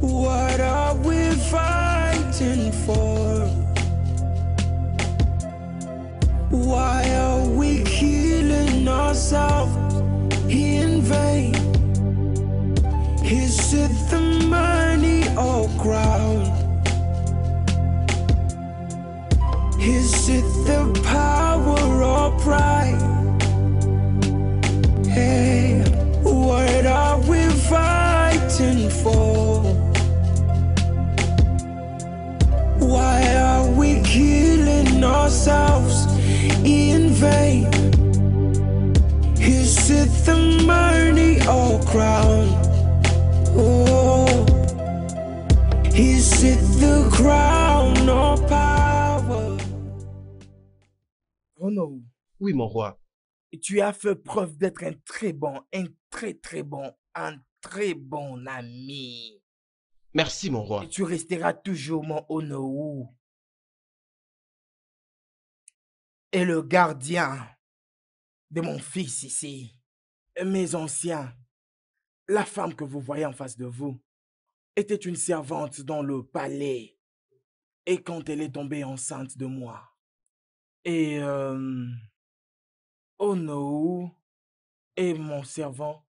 What are we fighting for? Why are we killing ourselves in vain? Is it the the power of pride. Hey, what are we fighting for? Why are we killing ourselves in vain? Is it the money or crown? Oh, is it the crown or power? Oh oui, mon roi. Tu as fait preuve d'être un très bon, un très très bon, un très bon ami. Merci, mon roi. tu resteras toujours mon Ono. Et le gardien de mon fils ici, mes anciens, la femme que vous voyez en face de vous, était une servante dans le palais. Et quand elle est tombée enceinte de moi, et euh, et mon servant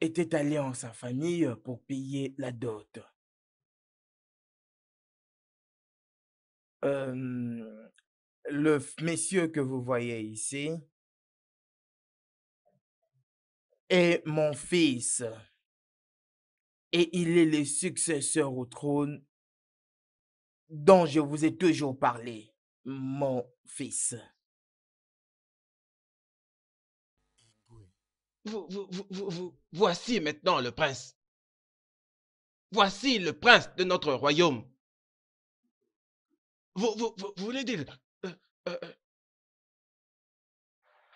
étaient allés en sa famille pour payer la dot. le monsieur que vous voyez ici est mon fils et il est le successeur au trône dont je vous ai toujours parlé mon fils. voici maintenant le prince. Voici le prince de notre royaume. Vous, voulez dire... Euh, euh, euh.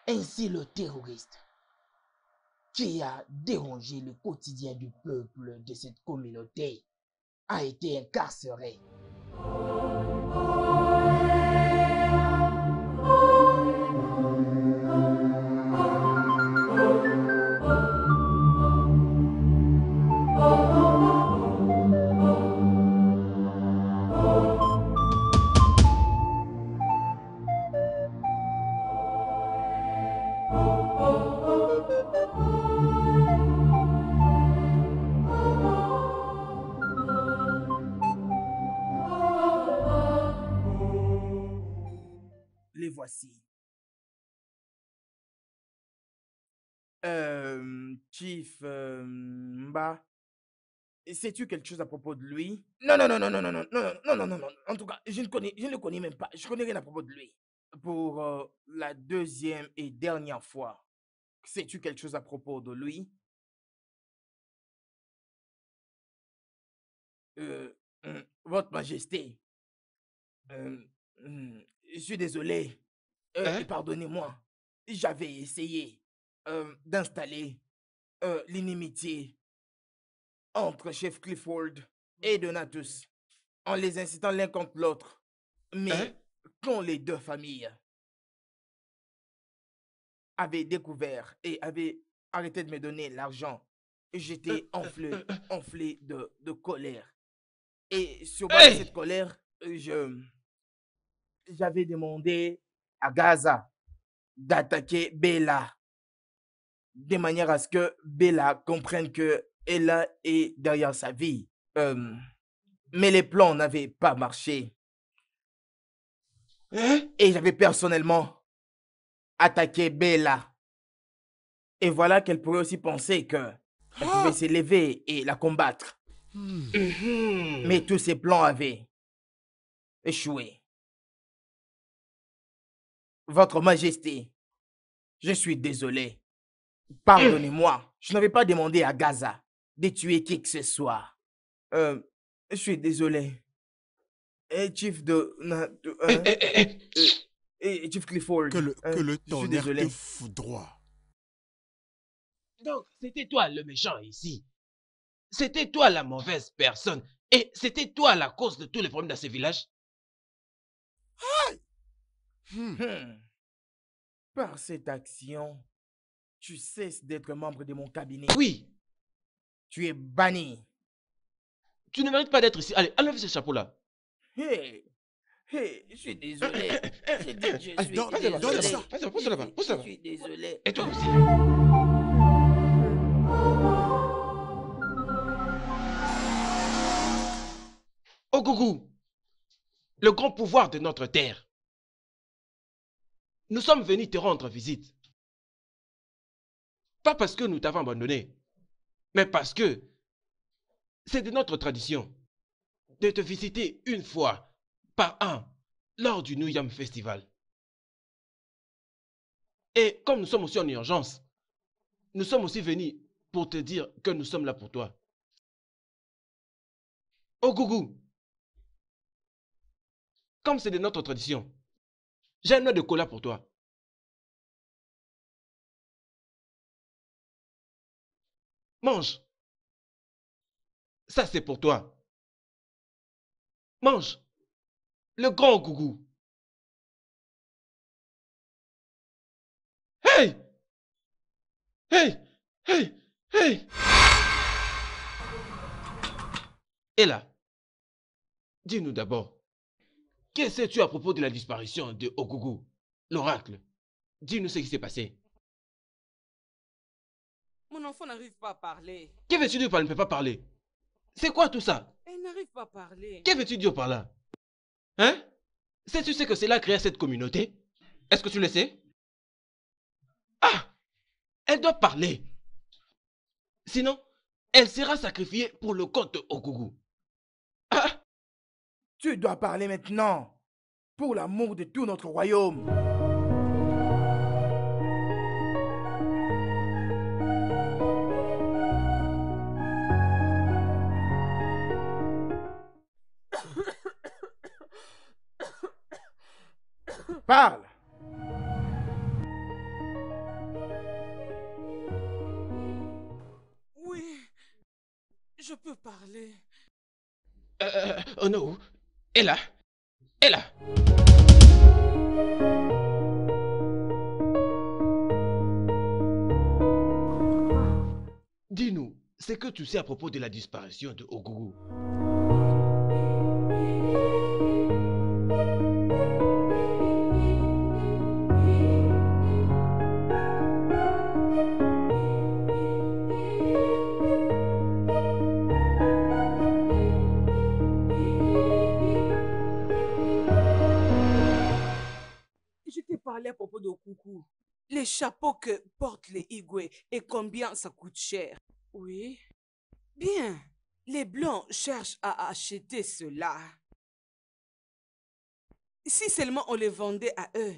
ainsi le terroriste qui a dérangé le quotidien du peuple de cette communauté a été incarcéré Oh. sais-tu quelque chose à propos de lui Non, non, non, non, non, non, non, non, non, non, non, non. En tout cas, je ne, connais, je ne le connais même pas. Je connais rien à propos de lui. Pour la deuxième et dernière fois, sais-tu quelque chose à propos de lui Votre Majesté, je suis désolé. Pardonnez-moi. J'avais essayé d'installer l'inimitié entre chef Clifford mmh. et Donatus, en les incitant l'un contre l'autre, mais hein? quand les deux familles avaient découvert et avaient arrêté de me donner l'argent, j'étais euh, euh, enflé, euh, enflé de, colère. Et sur cette colère, je j'avais demandé à Gaza d'attaquer Bella de manière à ce que Bella comprenne que Ella est derrière sa vie. Euh, mais les plans n'avaient pas marché. Hein? Et j'avais personnellement attaqué Bella. Et voilà qu'elle pourrait aussi penser que elle ah! pouvait se lever et la combattre. Mm-hmm. Mais tous ses plans avaient échoué. Votre Majesté, je suis désolé. Pardonnez-moi, je n'avais pas demandé à Gaza de tuer qui que ce soit. Euh, je suis désolé. Et eh, Chief de... Eh, hein? eh, euh, Chief Clifford. Que le, hein? que le tonnerre foudroie. Donc, c'était toi le méchant ici. C'était toi la mauvaise personne. Et c'était toi la cause de tous les problèmes dans ce village. Hmm. Hein? Par cette action, tu cesses d'être membre de mon cabinet. Oui, tu es banni. Tu ne mérites pas d'être ici. Allez, enlève ce chapeau-là. Hé, hé. je suis désolé. je, suis désolé. Vas-y, pose-le là-bas. bas Je suis désolé. Et toi aussi. Oh, Gougou. le grand pouvoir de notre terre. Nous sommes venus te rendre visite. Pas parce que nous t'avons abandonné, mais parce que c'est de notre tradition de te visiter une fois par an lors du New Festival. Et comme nous sommes aussi en urgence, nous sommes aussi venus pour te dire que nous sommes là pour toi. Oh Gougou, comme c'est de notre tradition, j'ai un noix de cola pour toi. Mange. Ça, c'est pour toi. Mange. Le grand gougou. Hey! Hey! Hey! Hey! Et là, dis-nous d'abord, qu'est-ce que tu à propos de la disparition de Ogougou, l'oracle? Dis-nous ce qui s'est passé. Mon enfant n'arrive pas à parler. Que veux-tu dire par ne peut pas parler C'est quoi tout ça Elle n'arrive pas à parler. Que veux-tu dire par là Hein Sais-tu ce que c'est là créé cette communauté Est-ce que tu le sais Ah Elle doit parler. Sinon, elle sera sacrifiée pour le compte Okugu. Ah Tu dois parler maintenant, pour l'amour de tout notre royaume. Parle. Oui, je peux parler. Euh, oh euh, non, elle là, elle là. Dis-nous, c'est que tu sais à propos de la disparition de Oguru. parler propos de coucou. Les chapeaux que portent les Igwe et combien ça coûte cher. Oui. Bien. Les Blancs cherchent à acheter cela. Si seulement on les vendait à eux,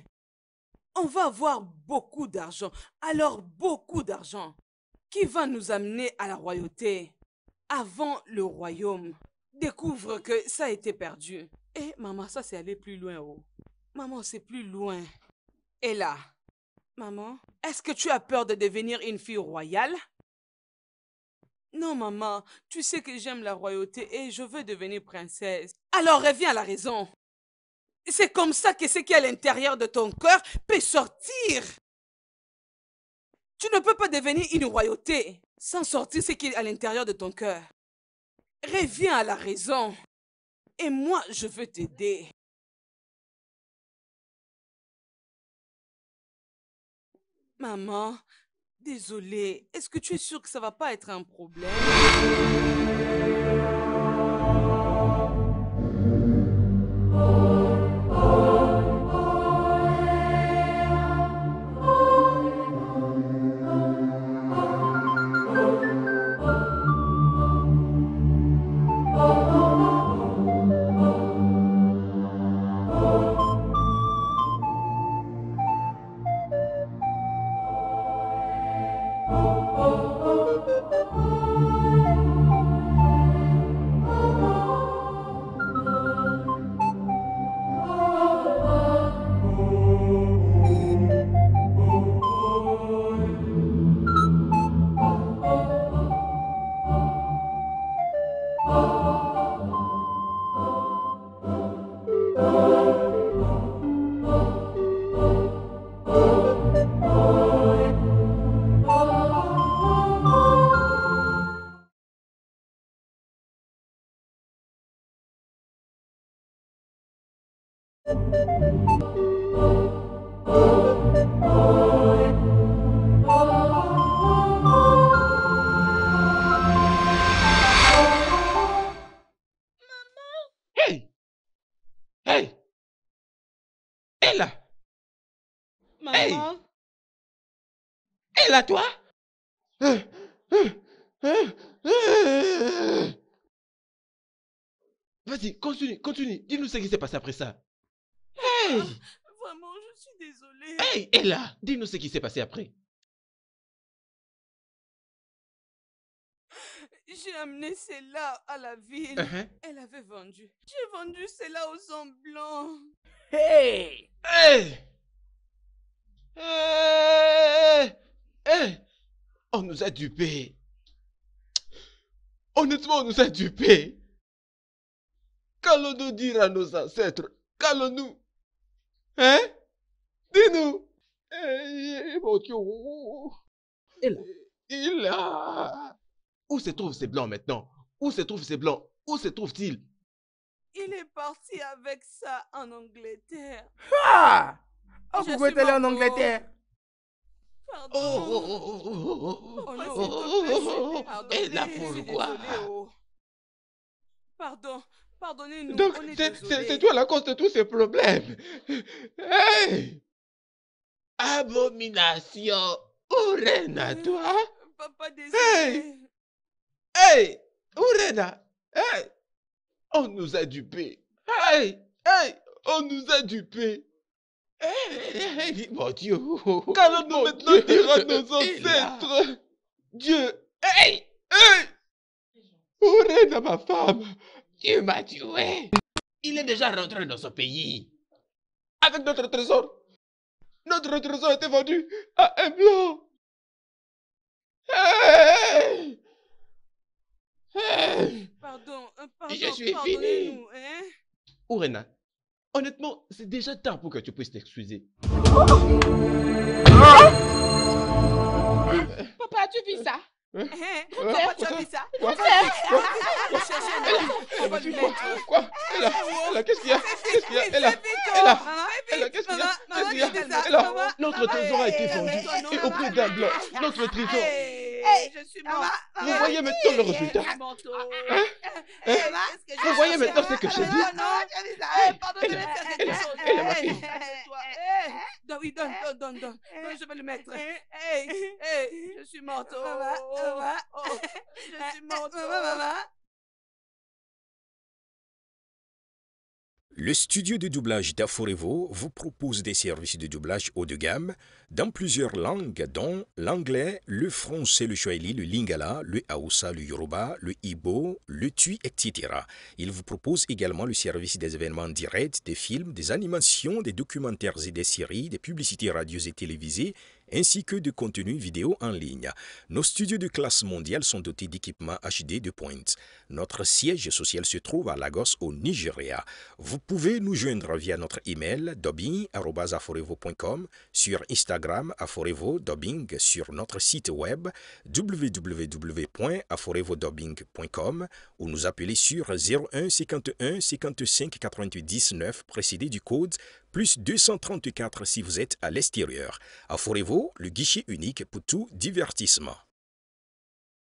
on va avoir beaucoup d'argent. Alors beaucoup d'argent qui va nous amener à la royauté. Avant le royaume, découvre que ça a été perdu. Et eh, maman, ça c'est aller plus loin. Oh. Maman, c'est plus loin. Et là. Maman, est-ce que tu as peur de devenir une fille royale Non, maman, tu sais que j'aime la royauté et je veux devenir princesse. Alors reviens à la raison. C'est comme ça que ce qui est à l'intérieur de ton cœur peut sortir. Tu ne peux pas devenir une royauté sans sortir ce qui est à l'intérieur de ton cœur. Reviens à la raison. Et moi, je veux t'aider. Maman, désolée, est-ce que tu es sûre que ça va pas être un problème à toi Vas-y, continue, continue. Dis-nous ce qui s'est passé après ça. Hey ah, Vraiment, je suis désolée. Hey, Ella, dis-nous ce qui s'est passé après. J'ai amené celle-là à la ville. Uh-huh. Elle avait vendu. J'ai vendu celle-là aux hommes blancs. Hey Hey Hey eh On nous a dupés. Honnêtement, on nous a dupés. Qu'allons-nous dire à nos ancêtres Qu'allons-nous Hein Dis-nous eh, Il a... Où se trouvent ces blancs maintenant Où se trouvent ces blancs Où se trouvent-ils Il est parti avec ça en Angleterre. Ah On peut aller en Angleterre Pardon. Oh, oh, oh, oh, oh, oh, oh, oh, oh, oh, oh pourquoi Pardon, pardonnez-nous. Donc, c'est toi la cause de tous ces problèmes. Hey Abomination oh, toi Papa, désolé. Hey Hey oh, Hey On nous a oh, Hey Hey On nous a oh eh, eh, eh, mon Dieu Qu'allons-nous maintenant Dieu. dire nos ancêtres Dieu Hey Hey Où ma femme Dieu m'a tué Il est déjà rentré dans son pays Avec notre trésor Notre trésor était vendu à un blanc Pardon! Pardon, euh, pardon, Je fini hein? Ourena, Honnêtement, c'est déjà tard pour que tu puisses t'excuser. Papa, tu vis ça Hein? Papa, tu as vu ça Quoi Quoi Qu'est-ce qu'il y a Qu'est-ce qu'il y a qu'est-ce qu'il y a Qu'est-ce qu'il y a notre trésor a été vendu et au prix d'un bloc, notre trésor hey, je suis morte. Vous ah, voyez maintenant le résultat. Hein? Hein? Hein? Vous voyez maintenant ce que j'ai ah, dit. Pardon de ma fille. Donne, oui, eh, donne, donne, donne, donne. Eh, je vais le mettre. Eh, hey, hey, je suis morte. Oh, oh, oh, je suis morte. Le studio de doublage d'Aforevo vous propose des services de doublage haut de gamme dans plusieurs langues, dont l'anglais, le français, le swahili, le lingala, le haoussa, le yoruba, le ibo, le tui, etc. Il vous propose également le service des événements directs, des films, des animations, des documentaires et des séries, des publicités radios et télévisées, ainsi que de contenu vidéo en ligne. Nos studios de classe mondiale sont dotés d'équipements HD de pointe. Notre siège social se trouve à Lagos au Nigeria. Vous pouvez nous joindre via notre email dobbing@aforevo.com, sur Instagram aforevo.dobbing, sur notre site web www.aforevodobbing.com ou nous appeler sur 01 51 55 99 précédé du code plus 234 si vous êtes à l'extérieur. afourez vous le guichet unique pour tout divertissement.